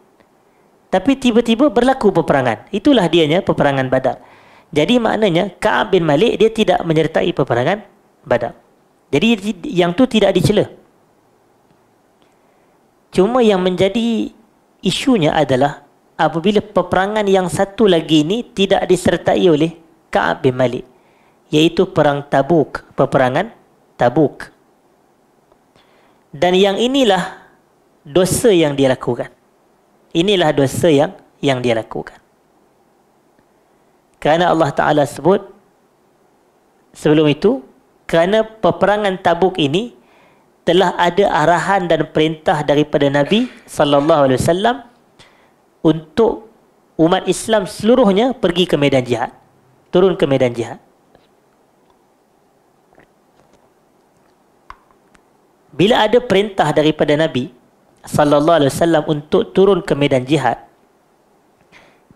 Tapi tiba-tiba berlaku peperangan. Itulah dianya peperangan Badar. Jadi maknanya Ka'ab bin Malik dia tidak menyertai peperangan Badar. Jadi yang tu tidak dicela. Cuma yang menjadi isunya adalah apabila peperangan yang satu lagi ini tidak disertai oleh Ka'ab bin Malik. Iaitu perang Tabuk. Peperangan Tabuk. Tabuk dan yang inilah dosa yang dia lakukan inilah dosa yang yang dia lakukan kerana Allah taala sebut sebelum itu kerana peperangan tabuk ini telah ada arahan dan perintah daripada Nabi sallallahu alaihi wasallam untuk umat Islam seluruhnya pergi ke medan jihad turun ke medan jihad bila ada perintah daripada Nabi sallallahu alaihi wasallam untuk turun ke medan jihad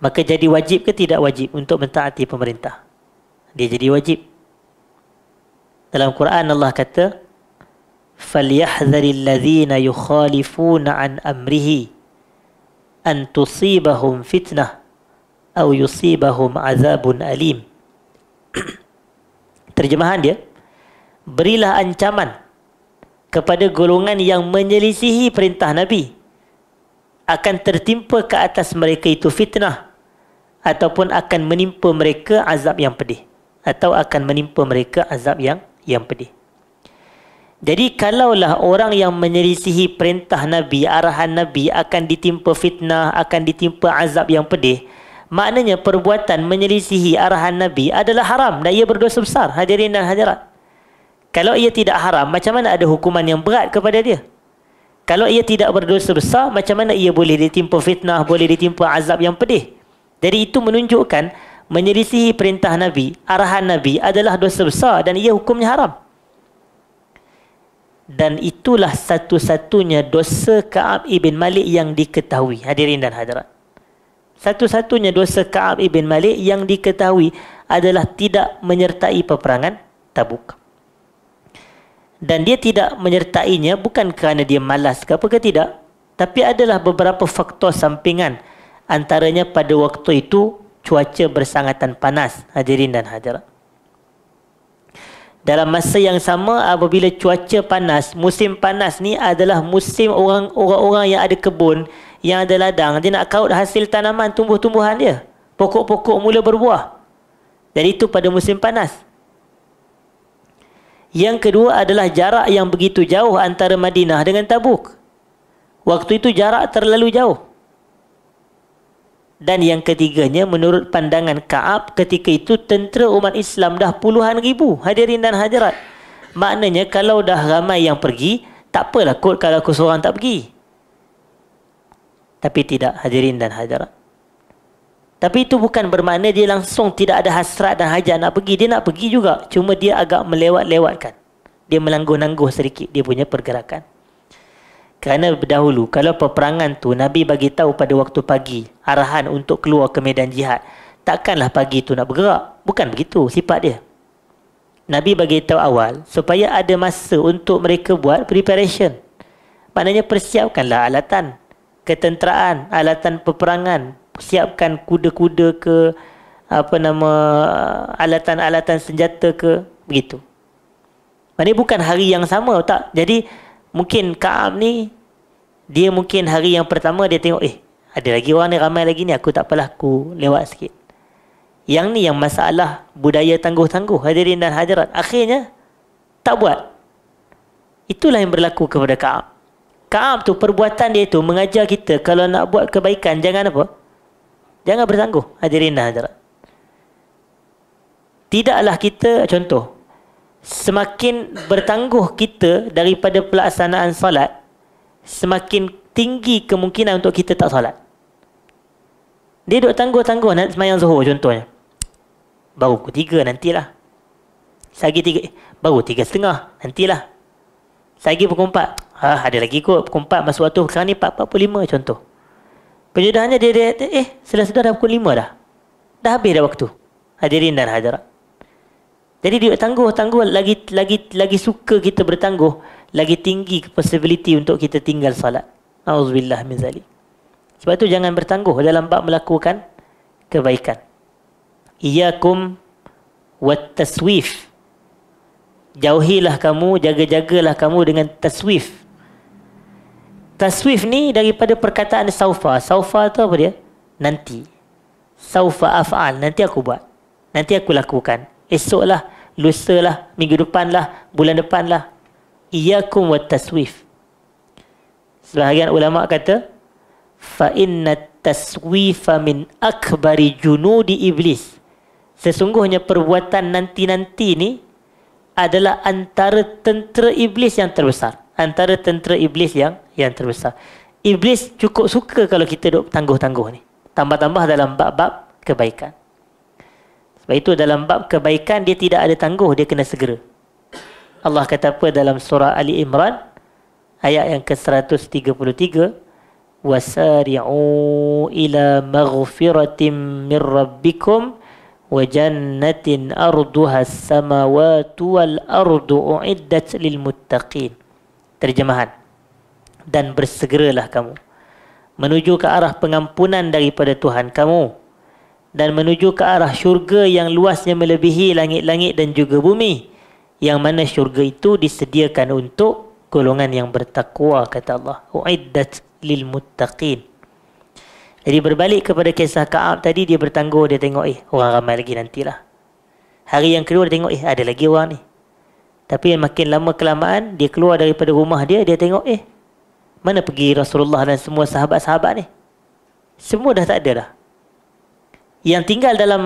maka jadi wajib ke tidak wajib untuk mentaati pemerintah dia jadi wajib dalam Quran Allah kata falyahdharil ladzina yukhalifuna an amrihi an tusibahum fitnah atau yusibahum azabun alim terjemahan dia berilah ancaman kepada golongan yang menyelisihi perintah Nabi akan tertimpa ke atas mereka itu fitnah ataupun akan menimpa mereka azab yang pedih atau akan menimpa mereka azab yang yang pedih. Jadi kalaulah orang yang menyelisihi perintah Nabi, arahan Nabi akan ditimpa fitnah, akan ditimpa azab yang pedih, maknanya perbuatan menyelisihi arahan Nabi adalah haram dan ia berdosa besar. Hadirin dan hadirat. Kalau ia tidak haram, macam mana ada hukuman yang berat kepada dia? Kalau ia tidak berdosa besar, macam mana ia boleh ditimpa fitnah, boleh ditimpa azab yang pedih? Jadi itu menunjukkan menyelisihi perintah Nabi, arahan Nabi adalah dosa besar dan ia hukumnya haram. Dan itulah satu-satunya dosa Ka'ab ibn Malik yang diketahui. Hadirin dan hadirat. Satu-satunya dosa Ka'ab ibn Malik yang diketahui adalah tidak menyertai peperangan Tabuk dan dia tidak menyertainya bukan kerana dia malas ke apa ke tidak tapi adalah beberapa faktor sampingan antaranya pada waktu itu cuaca bersangatan panas hadirin dan hadirat dalam masa yang sama apabila cuaca panas musim panas ni adalah musim orang-orang yang ada kebun yang ada ladang dia nak kaut hasil tanaman tumbuh-tumbuhan dia pokok-pokok mula berbuah dan itu pada musim panas yang kedua adalah jarak yang begitu jauh antara Madinah dengan Tabuk. Waktu itu jarak terlalu jauh. Dan yang ketiganya menurut pandangan Kaab ketika itu tentera umat Islam dah puluhan ribu hadirin dan hadirat. Maknanya kalau dah ramai yang pergi, tak apalah kot kalau aku seorang tak pergi. Tapi tidak hadirin dan hadirat. Tapi itu bukan bermakna dia langsung tidak ada hasrat dan hajat nak pergi. Dia nak pergi juga. Cuma dia agak melewat-lewatkan. Dia melangguh-langguh sedikit dia punya pergerakan. Kerana dahulu, kalau peperangan tu Nabi bagi tahu pada waktu pagi arahan untuk keluar ke medan jihad, takkanlah pagi tu nak bergerak. Bukan begitu sifat dia. Nabi bagi tahu awal supaya ada masa untuk mereka buat preparation. Maknanya persiapkanlah alatan ketenteraan, alatan peperangan, siapkan kuda-kuda ke apa nama alatan-alatan senjata ke begitu. Maknanya bukan hari yang sama tak. Jadi mungkin Kaab ni dia mungkin hari yang pertama dia tengok eh ada lagi orang ni ramai lagi ni aku tak apalah aku lewat sikit. Yang ni yang masalah budaya tangguh-tangguh hadirin dan hadirat. Akhirnya tak buat. Itulah yang berlaku kepada Kaab. Kaab tu perbuatan dia tu mengajar kita kalau nak buat kebaikan jangan apa? Jangan bertangguh hadirin dan hadirat. Tidaklah kita contoh semakin bertangguh kita daripada pelaksanaan solat semakin tinggi kemungkinan untuk kita tak solat. Dia duduk tangguh-tangguh nak semayang zuhur contohnya. Baru pukul tiga nantilah. Sagi tiga, baru tiga setengah nantilah. Sagi pukul empat. Ha, ada lagi kot pukul empat masuk waktu. Sekarang ni empat, empat puluh lima contoh. Penyudahannya dia, dia, dia eh sudah sudah dah pukul 5 dah. Dah habis dah waktu. Hadirin ha, dan hadirat. Jadi dia tangguh tangguh lagi lagi lagi suka kita bertangguh, lagi tinggi possibility untuk kita tinggal salat. Auzubillah min zalik. Sebab itu jangan bertangguh dalam bab melakukan kebaikan. Iyakum wat taswif. Jauhilah kamu, jaga-jagalah kamu dengan taswif, taswif ni daripada perkataan saufa. Saufa tu apa dia? Nanti. Saufa af'al. Nanti aku buat. Nanti aku lakukan. Esoklah, lusa lah, minggu depan lah, bulan depan lah. Iyakum wa taswif. Sebahagian ulama kata, fa inna taswifa min akbari junudi iblis. Sesungguhnya perbuatan nanti-nanti ni adalah antara tentera iblis yang terbesar antara tentera iblis yang yang terbesar. Iblis cukup suka kalau kita duk tangguh-tangguh ni. Tambah-tambah dalam bab-bab kebaikan. Sebab itu dalam bab kebaikan dia tidak ada tangguh, dia kena segera. Allah kata apa dalam surah Ali Imran ayat yang ke-133 wasari'u ila maghfiratin mir rabbikum wa jannatin arduha as-samawati wal ardu u'iddat lil muttaqin terjemahan dan bersegeralah kamu menuju ke arah pengampunan daripada Tuhan kamu dan menuju ke arah syurga yang luasnya melebihi langit-langit dan juga bumi yang mana syurga itu disediakan untuk golongan yang bertakwa kata Allah uiddat lil muttaqin jadi berbalik kepada kisah Kaab tadi dia bertangguh dia tengok eh orang ramai lagi nantilah. Hari yang kedua dia tengok eh ada lagi orang ni. Tapi yang makin lama kelamaan dia keluar daripada rumah dia dia tengok eh mana pergi Rasulullah dan semua sahabat-sahabat ni? Semua dah tak ada dah. Yang tinggal dalam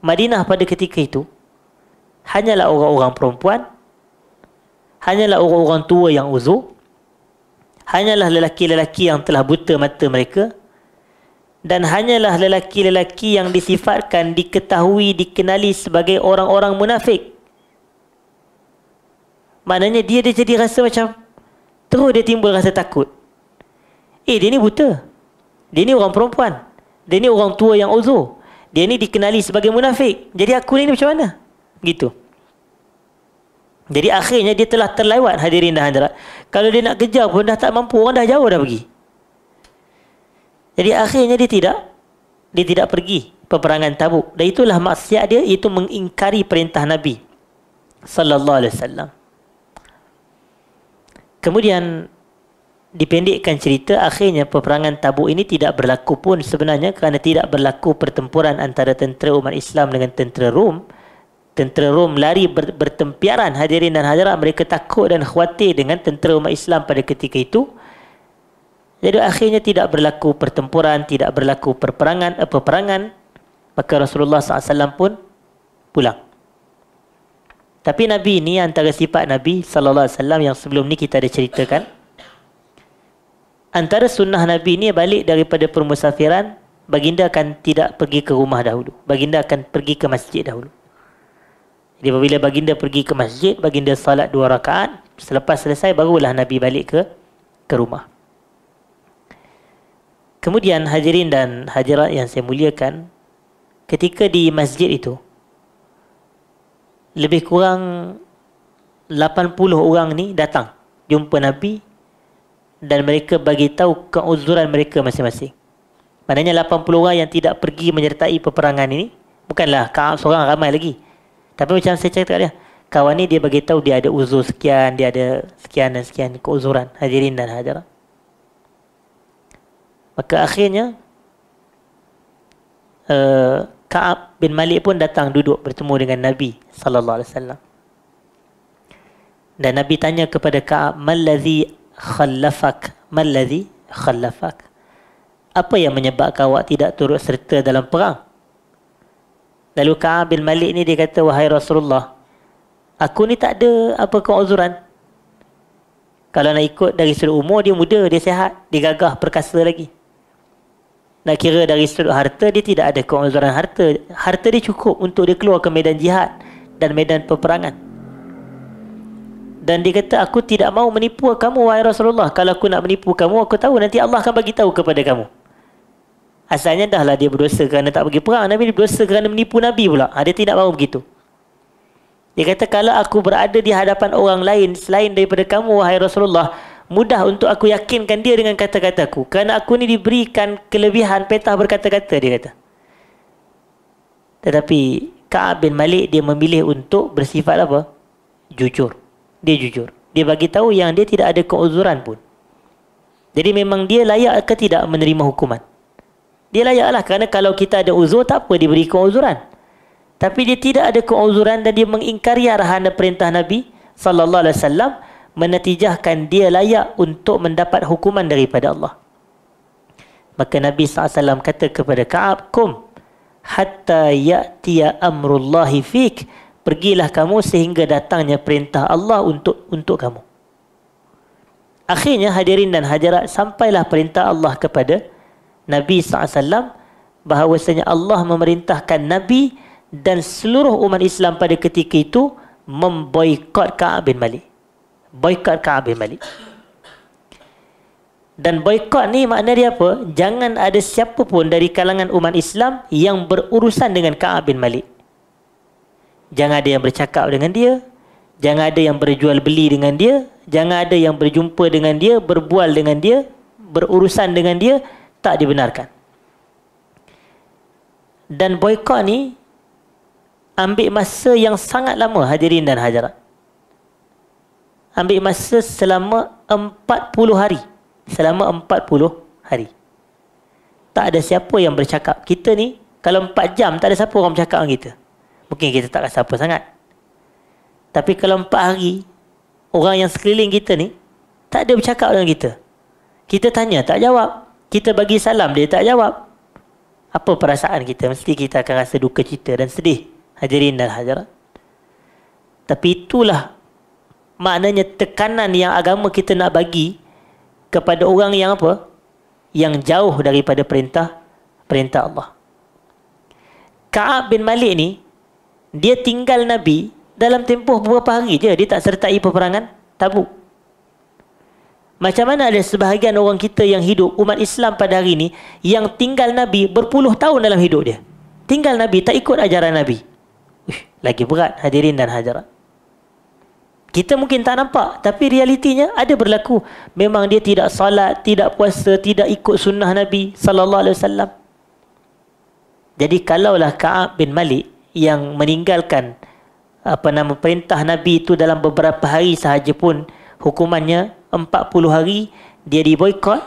Madinah pada ketika itu hanyalah orang-orang perempuan, hanyalah orang-orang tua yang uzur, hanyalah lelaki-lelaki yang telah buta mata mereka dan hanyalah lelaki-lelaki yang disifatkan diketahui dikenali sebagai orang-orang munafik. Maknanya dia dia jadi rasa macam terus dia timbul rasa takut. Eh dia ni buta. Dia ni orang perempuan. Dia ni orang tua yang uzur. Dia ni dikenali sebagai munafik. Jadi aku ni macam mana? Gitu. Jadi akhirnya dia telah terlewat hadirin dah hadirat. Kalau dia nak kejar pun dah tak mampu orang dah jauh dah pergi. Jadi akhirnya dia tidak dia tidak pergi peperangan Tabuk. Dan itulah maksiat dia itu mengingkari perintah Nabi sallallahu alaihi wasallam. Kemudian dipendekkan cerita akhirnya peperangan Tabuk ini tidak berlaku pun sebenarnya kerana tidak berlaku pertempuran antara tentera umat Islam dengan tentera Rom. Tentera Rom lari ber- bertempiaran hadirin dan hadirat mereka takut dan khawatir dengan tentera umat Islam pada ketika itu. Jadi akhirnya tidak berlaku pertempuran, tidak berlaku peperangan, eh, peperangan. Maka Rasulullah SAW pun pulang. Tapi Nabi ini antara sifat Nabi sallallahu alaihi wasallam yang sebelum ni kita ada ceritakan. Antara sunnah Nabi ini balik daripada permusafiran, baginda akan tidak pergi ke rumah dahulu. Baginda akan pergi ke masjid dahulu. Jadi apabila baginda pergi ke masjid, baginda salat dua rakaat, selepas selesai barulah Nabi balik ke ke rumah. Kemudian hadirin dan hadirat yang saya muliakan, ketika di masjid itu, lebih kurang 80 orang ni datang jumpa Nabi dan mereka bagi tahu keuzuran mereka masing-masing. Maknanya 80 orang yang tidak pergi menyertai peperangan ini bukanlah kawan seorang ramai lagi. Tapi macam saya cakap tadi, lah, kawan ni dia bagi tahu dia ada uzur sekian, dia ada sekian dan sekian keuzuran hadirin dan hadirat. Maka akhirnya eh, Ka'ab bin Malik pun datang duduk bertemu dengan Nabi sallallahu alaihi wasallam. Dan Nabi tanya kepada Ka'ab, "Mallazi khallafak? Mallazi khallafak?" Apa yang menyebabkan awak tidak turut serta dalam perang? Lalu Ka'ab bin Malik ni dia kata, "Wahai Rasulullah, aku ni tak ada apa keuzuran." Kalau nak ikut dari sudut umur dia muda, dia sihat, dia gagah perkasa lagi nak kira dari sudut harta dia tidak ada keuzuran harta harta dia cukup untuk dia keluar ke medan jihad dan medan peperangan dan dia kata aku tidak mahu menipu kamu wahai Rasulullah kalau aku nak menipu kamu aku tahu nanti Allah akan bagi tahu kepada kamu asalnya dahlah dia berdosa kerana tak pergi perang Nabi berdosa kerana menipu Nabi pula ha, dia tidak mahu begitu dia kata kalau aku berada di hadapan orang lain selain daripada kamu wahai Rasulullah mudah untuk aku yakinkan dia dengan kata-kataku kerana aku ni diberikan kelebihan petah berkata-kata dia kata tetapi Ka'ab bin Malik dia memilih untuk bersifat apa jujur dia jujur dia bagi tahu yang dia tidak ada keuzuran pun jadi memang dia layak ke tidak menerima hukuman dia layaklah kerana kalau kita ada uzur tak apa diberi keuzuran tapi dia tidak ada keuzuran dan dia mengingkari arahan dan perintah Nabi sallallahu alaihi wasallam menetijahkan dia layak untuk mendapat hukuman daripada Allah. Maka Nabi SAW kata kepada Ka'ab, Kum, hatta ya'tia amrullahi fik, pergilah kamu sehingga datangnya perintah Allah untuk untuk kamu. Akhirnya hadirin dan hajarat sampailah perintah Allah kepada Nabi SAW bahawasanya Allah memerintahkan Nabi dan seluruh umat Islam pada ketika itu memboikot Ka'ab bin Malik boikot Kaab bin Malik. Dan boikot ni makna dia apa? Jangan ada siapa pun dari kalangan umat Islam yang berurusan dengan Kaab bin Malik. Jangan ada yang bercakap dengan dia. Jangan ada yang berjual beli dengan dia. Jangan ada yang berjumpa dengan dia, berbual dengan dia, berurusan dengan dia. Tak dibenarkan. Dan boikot ni ambil masa yang sangat lama hadirin dan Hajarat ambil masa selama 40 hari. Selama 40 hari. Tak ada siapa yang bercakap. Kita ni, kalau 4 jam, tak ada siapa orang bercakap dengan kita. Mungkin kita tak rasa apa sangat. Tapi kalau 4 hari, orang yang sekeliling kita ni, tak ada bercakap dengan kita. Kita tanya, tak jawab. Kita bagi salam, dia tak jawab. Apa perasaan kita? Mesti kita akan rasa duka cita dan sedih. Hajarin dan hadirat. Tapi itulah maknanya tekanan yang agama kita nak bagi kepada orang yang apa? Yang jauh daripada perintah perintah Allah. Ka'ab bin Malik ni dia tinggal Nabi dalam tempoh beberapa hari je dia tak sertai peperangan Tabuk. Macam mana ada sebahagian orang kita yang hidup umat Islam pada hari ini yang tinggal Nabi berpuluh tahun dalam hidup dia. Tinggal Nabi, tak ikut ajaran Nabi. Uih, lagi berat hadirin dan hadirat kita mungkin tak nampak tapi realitinya ada berlaku memang dia tidak salat tidak puasa tidak ikut sunnah nabi sallallahu alaihi wasallam jadi kalaulah Ka'ab bin Malik yang meninggalkan apa nama perintah nabi itu dalam beberapa hari sahaja pun hukumannya 40 hari dia di boycott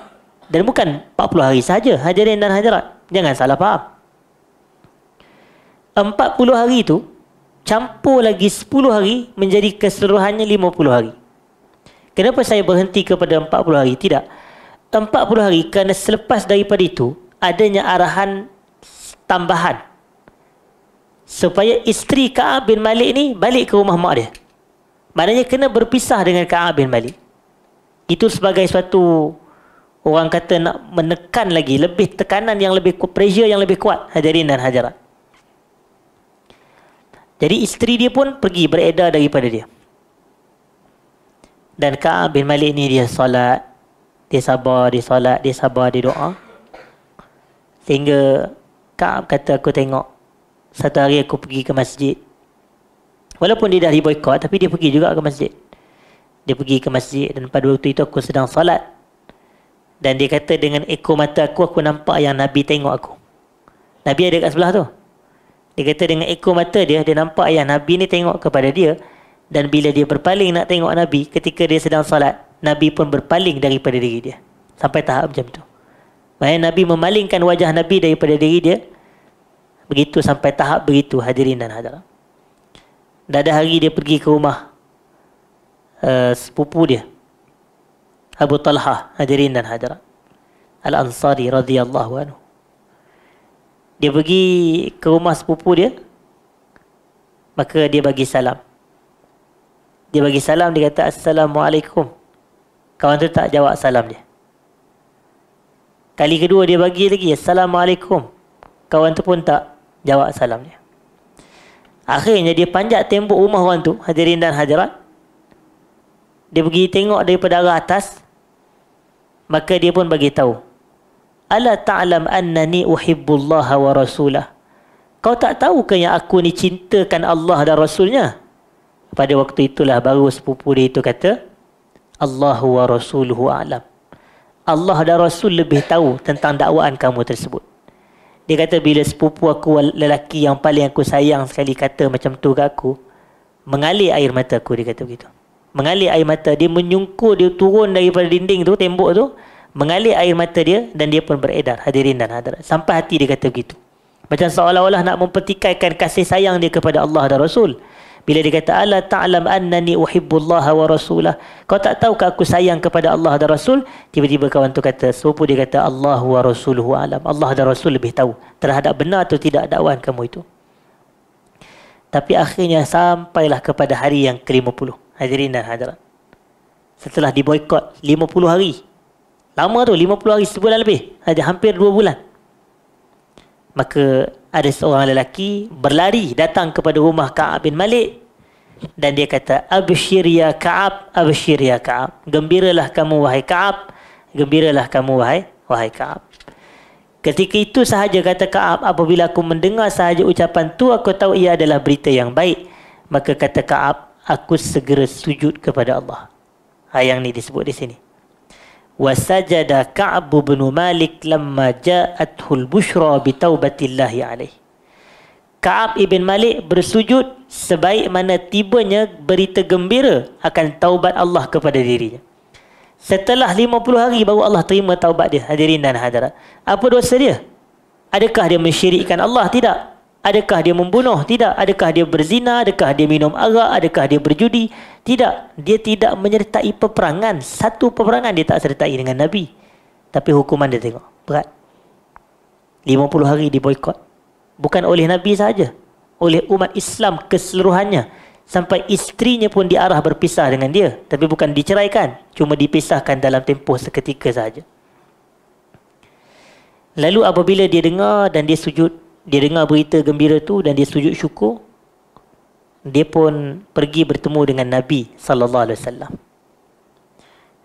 dan bukan 40 hari sahaja hadirin dan hadirat jangan salah faham 40 hari itu campur lagi 10 hari menjadi keseluruhannya 50 hari. Kenapa saya berhenti kepada 40 hari? Tidak. 40 hari kerana selepas daripada itu adanya arahan tambahan supaya isteri Ka'ab bin Malik ni balik ke rumah mak dia. Maknanya kena berpisah dengan Ka'ab bin Malik. Itu sebagai suatu orang kata nak menekan lagi lebih tekanan yang lebih kuat, pressure yang lebih kuat hadirin dan hadirat. Jadi isteri dia pun pergi beredar daripada dia. Dan Ka'ab bin Malik ni dia solat. Dia sabar, dia solat, dia sabar, dia doa. Sehingga Ka'ab kata aku tengok. Satu hari aku pergi ke masjid. Walaupun dia dah diboykot tapi dia pergi juga ke masjid. Dia pergi ke masjid dan pada waktu itu aku sedang solat. Dan dia kata dengan ekor mata aku, aku nampak yang Nabi tengok aku. Nabi ada kat sebelah tu. Dia kata dengan ekor mata dia, dia nampak yang Nabi ni tengok kepada dia. Dan bila dia berpaling nak tengok Nabi, ketika dia sedang solat, Nabi pun berpaling daripada diri dia. Sampai tahap macam tu. Maksudnya Nabi memalingkan wajah Nabi daripada diri dia. Begitu sampai tahap begitu hadirin dan hadirat. Dan ada hari dia pergi ke rumah uh, sepupu dia. Abu Talha hadirin dan hadirat. Al-Ansari radhiyallahu anhu dia pergi ke rumah sepupu dia maka dia bagi salam dia bagi salam dia kata assalamualaikum kawan tu tak jawab salam dia kali kedua dia bagi lagi assalamualaikum kawan tu pun tak jawab salam dia akhirnya dia panjat tembok rumah orang tu hadirin dan hadirat dia pergi tengok daripada arah atas maka dia pun bagi tahu ala ta'lam annani uhibbullaha wa rasulah kau tak tahu ke yang aku ni cintakan Allah dan rasulnya pada waktu itulah baru sepupu dia itu kata Allahu wa rasuluhu a'lam Allah dan rasul lebih tahu tentang dakwaan kamu tersebut dia kata bila sepupu aku lelaki yang paling aku sayang sekali kata macam tu ke aku mengalir air mata aku dia kata begitu mengalir air mata dia menyungkur dia turun daripada dinding tu tembok tu mengalir air mata dia dan dia pun beredar hadirin dan hadirat sampai hati dia kata begitu macam seolah-olah nak mempertikaikan kasih sayang dia kepada Allah dan Rasul bila dia kata ala ta'lam annani uhibbullah wa rasulah kau tak tahu ke aku sayang kepada Allah dan Rasul tiba-tiba kawan tu kata sepupu dia kata Allah wa rasuluhu alam Allah dan Rasul lebih tahu terhadap benar atau tidak dakwah kamu itu tapi akhirnya sampailah kepada hari yang ke-50 hadirin dan hadirat setelah diboikot 50 hari Lama tu, 50 hari sebulan lebih. Ada hampir dua bulan. Maka ada seorang lelaki berlari datang kepada rumah Ka'ab bin Malik. Dan dia kata, Abshir ya Ka'ab, Abshir ya Ka'ab. Gembiralah kamu wahai Ka'ab. Gembiralah kamu wahai wahai Ka'ab. Ketika itu sahaja kata Ka'ab, apabila aku mendengar sahaja ucapan tu aku tahu ia adalah berita yang baik. Maka kata Ka'ab, aku segera sujud kepada Allah. Ayang ni disebut di sini wasajada Ka'b bin Malik lamma ja'athu al-bushra bi taubatillah alayh. Ka'ab ibn Malik bersujud sebaik mana tibanya berita gembira akan taubat Allah kepada dirinya. Setelah 50 hari baru Allah terima taubat dia hadirin dan hadirat. Apa dosa dia? Adakah dia mensyirikkan Allah? Tidak. Adakah dia membunuh? Tidak. Adakah dia berzina? Adakah dia minum arak? Adakah dia berjudi? Tidak. Dia tidak menyertai peperangan. Satu peperangan dia tak sertai dengan Nabi. Tapi hukuman dia tengok. Berat. 50 hari di diboykot. Bukan oleh Nabi saja, Oleh umat Islam keseluruhannya. Sampai istrinya pun diarah berpisah dengan dia. Tapi bukan diceraikan. Cuma dipisahkan dalam tempoh seketika saja. Lalu apabila dia dengar dan dia sujud dia dengar berita gembira tu dan dia sujud syukur dia pun pergi bertemu dengan Nabi sallallahu alaihi wasallam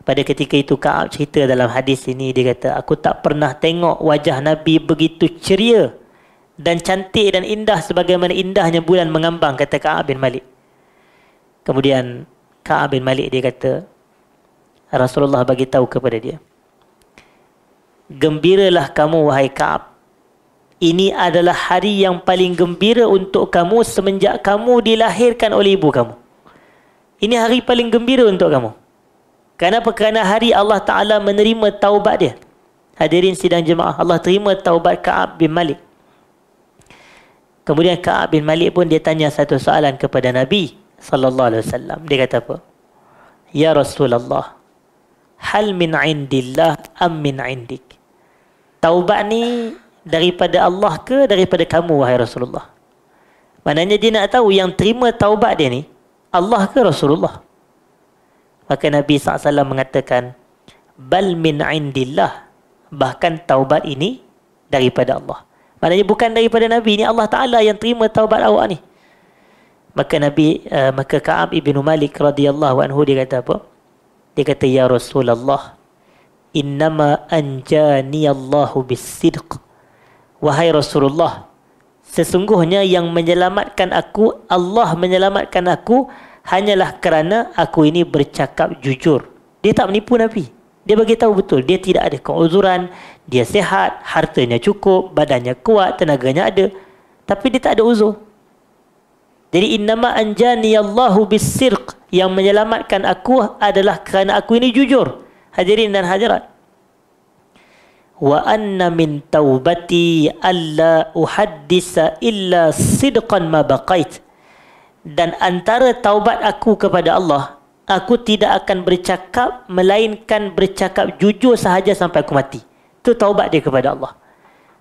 pada ketika itu Kaab cerita dalam hadis ini dia kata aku tak pernah tengok wajah Nabi begitu ceria dan cantik dan indah sebagaimana indahnya bulan mengambang kata Kaab bin Malik kemudian Kaab bin Malik dia kata Rasulullah bagi tahu kepada dia Gembiralah kamu wahai Kaab ini adalah hari yang paling gembira untuk kamu semenjak kamu dilahirkan oleh ibu kamu. Ini hari paling gembira untuk kamu. Kenapa? Kerana hari Allah Ta'ala menerima taubat dia. Hadirin sidang jemaah. Allah terima taubat Ka'ab bin Malik. Kemudian Ka'ab bin Malik pun dia tanya satu soalan kepada Nabi sallallahu alaihi wasallam. Dia kata apa? Ya Rasulullah, hal min indillah am min indik? Taubat ni daripada Allah ke daripada kamu wahai Rasulullah? Maknanya dia nak tahu yang terima taubat dia ni Allah ke Rasulullah? Maka Nabi SAW mengatakan Bal min indillah Bahkan taubat ini daripada Allah Maknanya bukan daripada Nabi ni Allah Ta'ala yang terima taubat awak ni Maka Nabi uh, Maka Ka'ab ibn Malik radhiyallahu anhu dia kata apa? Dia kata Ya Rasulullah Innama anjani Allahu bis sidq Wahai Rasulullah, sesungguhnya yang menyelamatkan aku, Allah menyelamatkan aku hanyalah kerana aku ini bercakap jujur. Dia tak menipu Nabi. Dia bagi tahu betul, dia tidak ada keuzuran, dia sehat, hartanya cukup, badannya kuat, tenaganya ada. Tapi dia tak ada uzur. Jadi innama anjani Allahu bisirq yang menyelamatkan aku adalah kerana aku ini jujur. Hadirin dan hadirat wa anna min taubati alla uhaddisa illa sidqan ma baqait dan antara taubat aku kepada Allah aku tidak akan bercakap melainkan bercakap jujur sahaja sampai aku mati itu taubat dia kepada Allah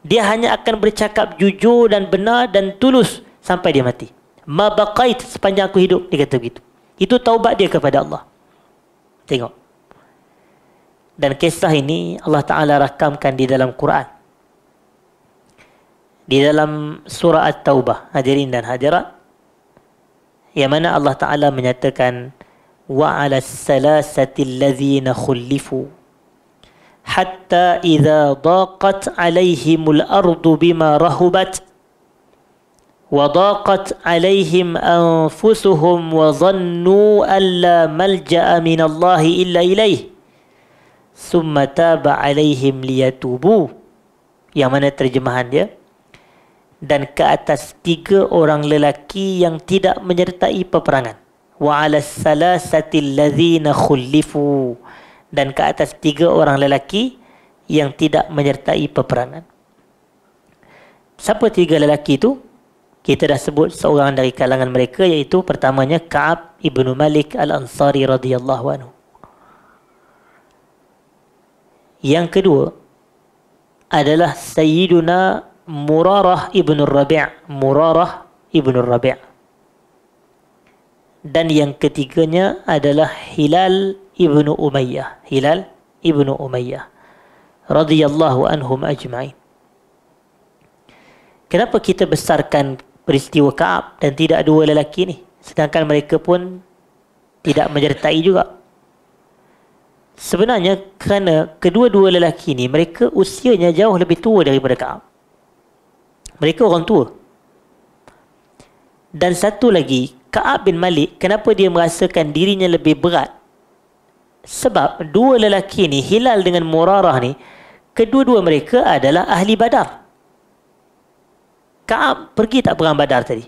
dia hanya akan bercakap jujur dan benar dan tulus sampai dia mati ma baqait sepanjang aku hidup dia kata begitu itu taubat dia kepada Allah tengok Dan kisah ini Allah Ta'ala rakamkan di dalam Quran. Di dalam surah At-Taubah, hadirin dan hadirat. Yang mana Allah Ta'ala menyatakan, وَعَلَى السَّلَاسَةِ الَّذِينَ خُلِّفُوا حَتَّى إِذَا ضَاقَتْ عَلَيْهِمُ الْأَرْضُ بِمَا رَهُبَتْ وضاقت عليهم أنفسهم وظنوا أن لا ملجأ من الله إلا إليه summa taba alaihim liyatubu yang mana terjemahan dia dan ke atas tiga orang lelaki yang tidak menyertai peperangan wa ala salasati alladhina khulifu dan ke atas tiga orang lelaki yang tidak menyertai peperangan siapa tiga lelaki itu kita dah sebut seorang dari kalangan mereka iaitu pertamanya Ka'ab ibnu Malik al-Ansari radhiyallahu anhu yang kedua adalah Sayyiduna Murarah Ibn Rabi' Murarah Ibn Rabi' Dan yang ketiganya adalah Hilal Ibn Umayyah Hilal Ibn Umayyah radhiyallahu anhum ajma'in Kenapa kita besarkan peristiwa Kaab dan tidak dua lelaki ni sedangkan mereka pun tidak menyertai juga Sebenarnya kerana kedua-dua lelaki ni mereka usianya jauh lebih tua daripada Ka'ab. Mereka orang tua. Dan satu lagi, Ka'ab bin Malik kenapa dia merasakan dirinya lebih berat? Sebab dua lelaki ni, Hilal dengan Murarah ni, kedua-dua mereka adalah ahli badar. Ka'ab pergi tak perang badar tadi?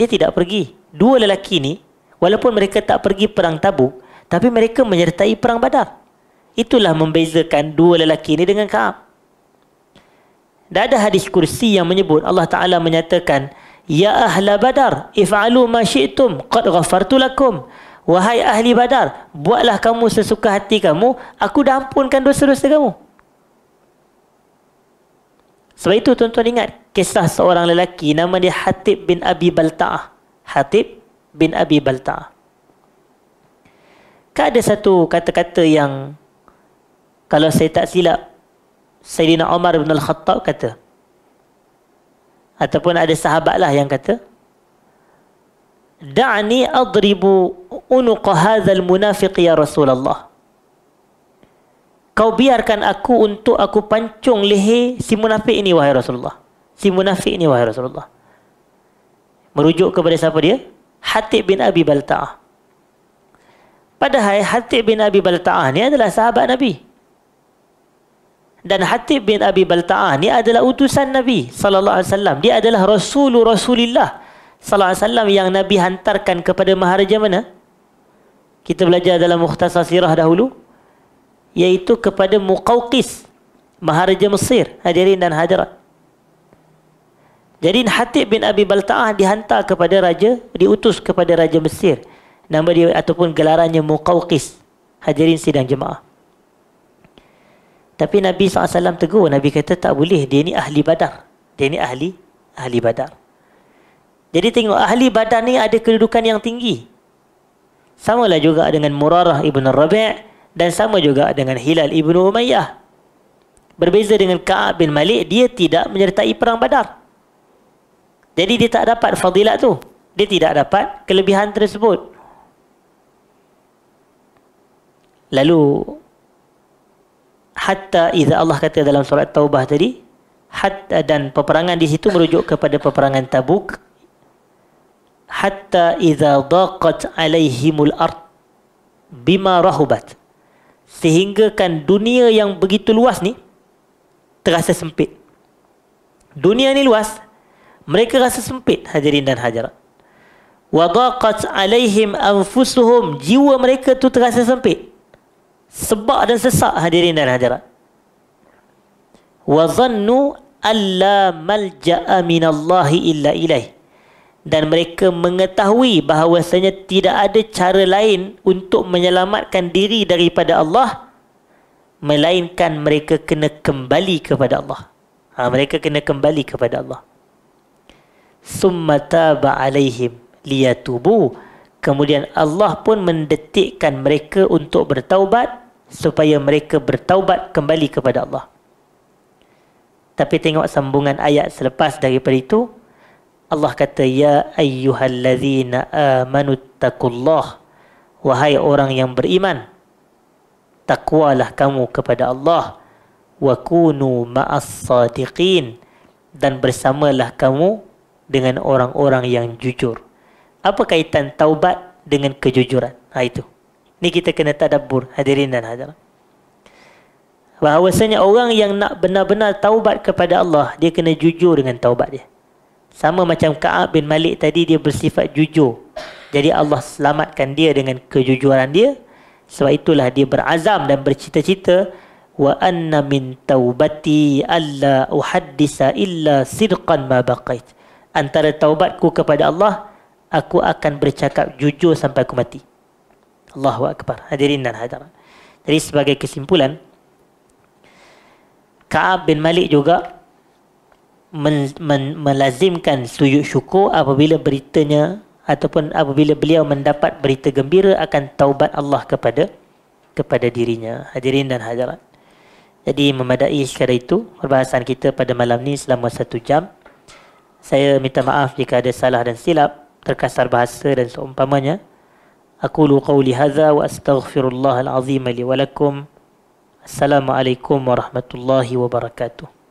Dia tidak pergi. Dua lelaki ni, walaupun mereka tak pergi perang tabuk, tapi mereka menyertai perang badar. Itulah membezakan dua lelaki ini dengan Kaab. Dan ada hadis kursi yang menyebut Allah Ta'ala menyatakan Ya ahla badar if'alu ma syi'tum qad ghafartu Wahai ahli badar buatlah kamu sesuka hati kamu aku dah ampunkan dosa-dosa kamu. Sebab itu tuan-tuan ingat kisah seorang lelaki nama dia Hatib bin Abi Balta'ah. Hatib bin Abi Balta'ah kan ada satu kata-kata yang kalau saya tak silap Sayyidina Omar bin Al-Khattab kata ataupun ada sahabatlah yang kata da'ni adribu unuq hadzal munafiq ya Rasulullah kau biarkan aku untuk aku pancung leher si munafik ini wahai Rasulullah si munafik ini wahai Rasulullah merujuk kepada siapa dia Hatib bin Abi Balta'ah Padahal Hatib bin Abi Balta'ah ni adalah sahabat Nabi. Dan Hatib bin Abi Balta'ah ni adalah utusan Nabi sallallahu alaihi wasallam. Dia adalah rasulur rasulillah sallallahu alaihi wasallam yang Nabi hantarkan kepada maharaja mana? Kita belajar dalam mukhtasar sirah dahulu yaitu kepada Muqawqis maharaja Mesir hadirin dan hadirat. Jadi Hatib bin Abi Balta'ah dihantar kepada raja, diutus kepada raja Mesir nama dia ataupun gelarannya Muqawqis hadirin sidang jemaah tapi Nabi SAW tegur Nabi kata tak boleh dia ni ahli badar dia ni ahli ahli badar jadi tengok ahli badar ni ada kedudukan yang tinggi sama lah juga dengan Murarah Ibn Rabi' dan sama juga dengan Hilal Ibn Umayyah berbeza dengan Ka'ab bin Malik dia tidak menyertai perang badar jadi dia tak dapat fadilat tu dia tidak dapat kelebihan tersebut Lalu hatta idza Allah kata dalam surat Taubah tadi hatta dan peperangan di situ merujuk kepada peperangan Tabuk hatta iza daqat alaihimul ard bima rahubat sehingga kan dunia yang begitu luas ni terasa sempit dunia ni luas mereka rasa sempit hadirin dan hadirat wa daqat alaihim anfusuhum jiwa mereka tu terasa sempit sebab dan sesak hadirin dan hadirat. Wa zannu alla malja'a min Allah illa ilaih. Dan mereka mengetahui bahawasanya tidak ada cara lain untuk menyelamatkan diri daripada Allah melainkan mereka kena kembali kepada Allah. Ha, mereka kena kembali kepada Allah. Summa taba alaihim liyatubu. Kemudian Allah pun mendetikkan mereka untuk bertaubat supaya mereka bertaubat kembali kepada Allah. Tapi tengok sambungan ayat selepas daripada itu, Allah kata, Ya ayyuhallazina amanuttakullah, wahai orang yang beriman, takwalah kamu kepada Allah, wa kunu maas dan bersamalah kamu dengan orang-orang yang jujur. Apa kaitan taubat dengan kejujuran? Ha, itu. Ini kita kena tadabbur hadirin dan hadirat. Bahawasanya orang yang nak benar-benar taubat kepada Allah, dia kena jujur dengan taubat dia. Sama macam Ka'ab bin Malik tadi, dia bersifat jujur. Jadi Allah selamatkan dia dengan kejujuran dia. Sebab itulah dia berazam dan bercita-cita. Wa anna min taubati alla uhaddisa illa sidqan ma baqait. Antara taubatku kepada Allah, aku akan bercakap jujur sampai aku mati. Allahu Akbar. Hadirin dan hadirat. Jadi sebagai kesimpulan, Ka'ab bin Malik juga men, men, melazimkan sujud syukur apabila beritanya ataupun apabila beliau mendapat berita gembira akan taubat Allah kepada kepada dirinya. Hadirin dan hadirat. Jadi memadai sekadar itu perbahasan kita pada malam ni selama satu jam. Saya minta maaf jika ada salah dan silap terkasar bahasa dan seumpamanya. أقول قولي هذا وأستغفر الله العظيم لي ولكم السلام عليكم ورحمة الله وبركاته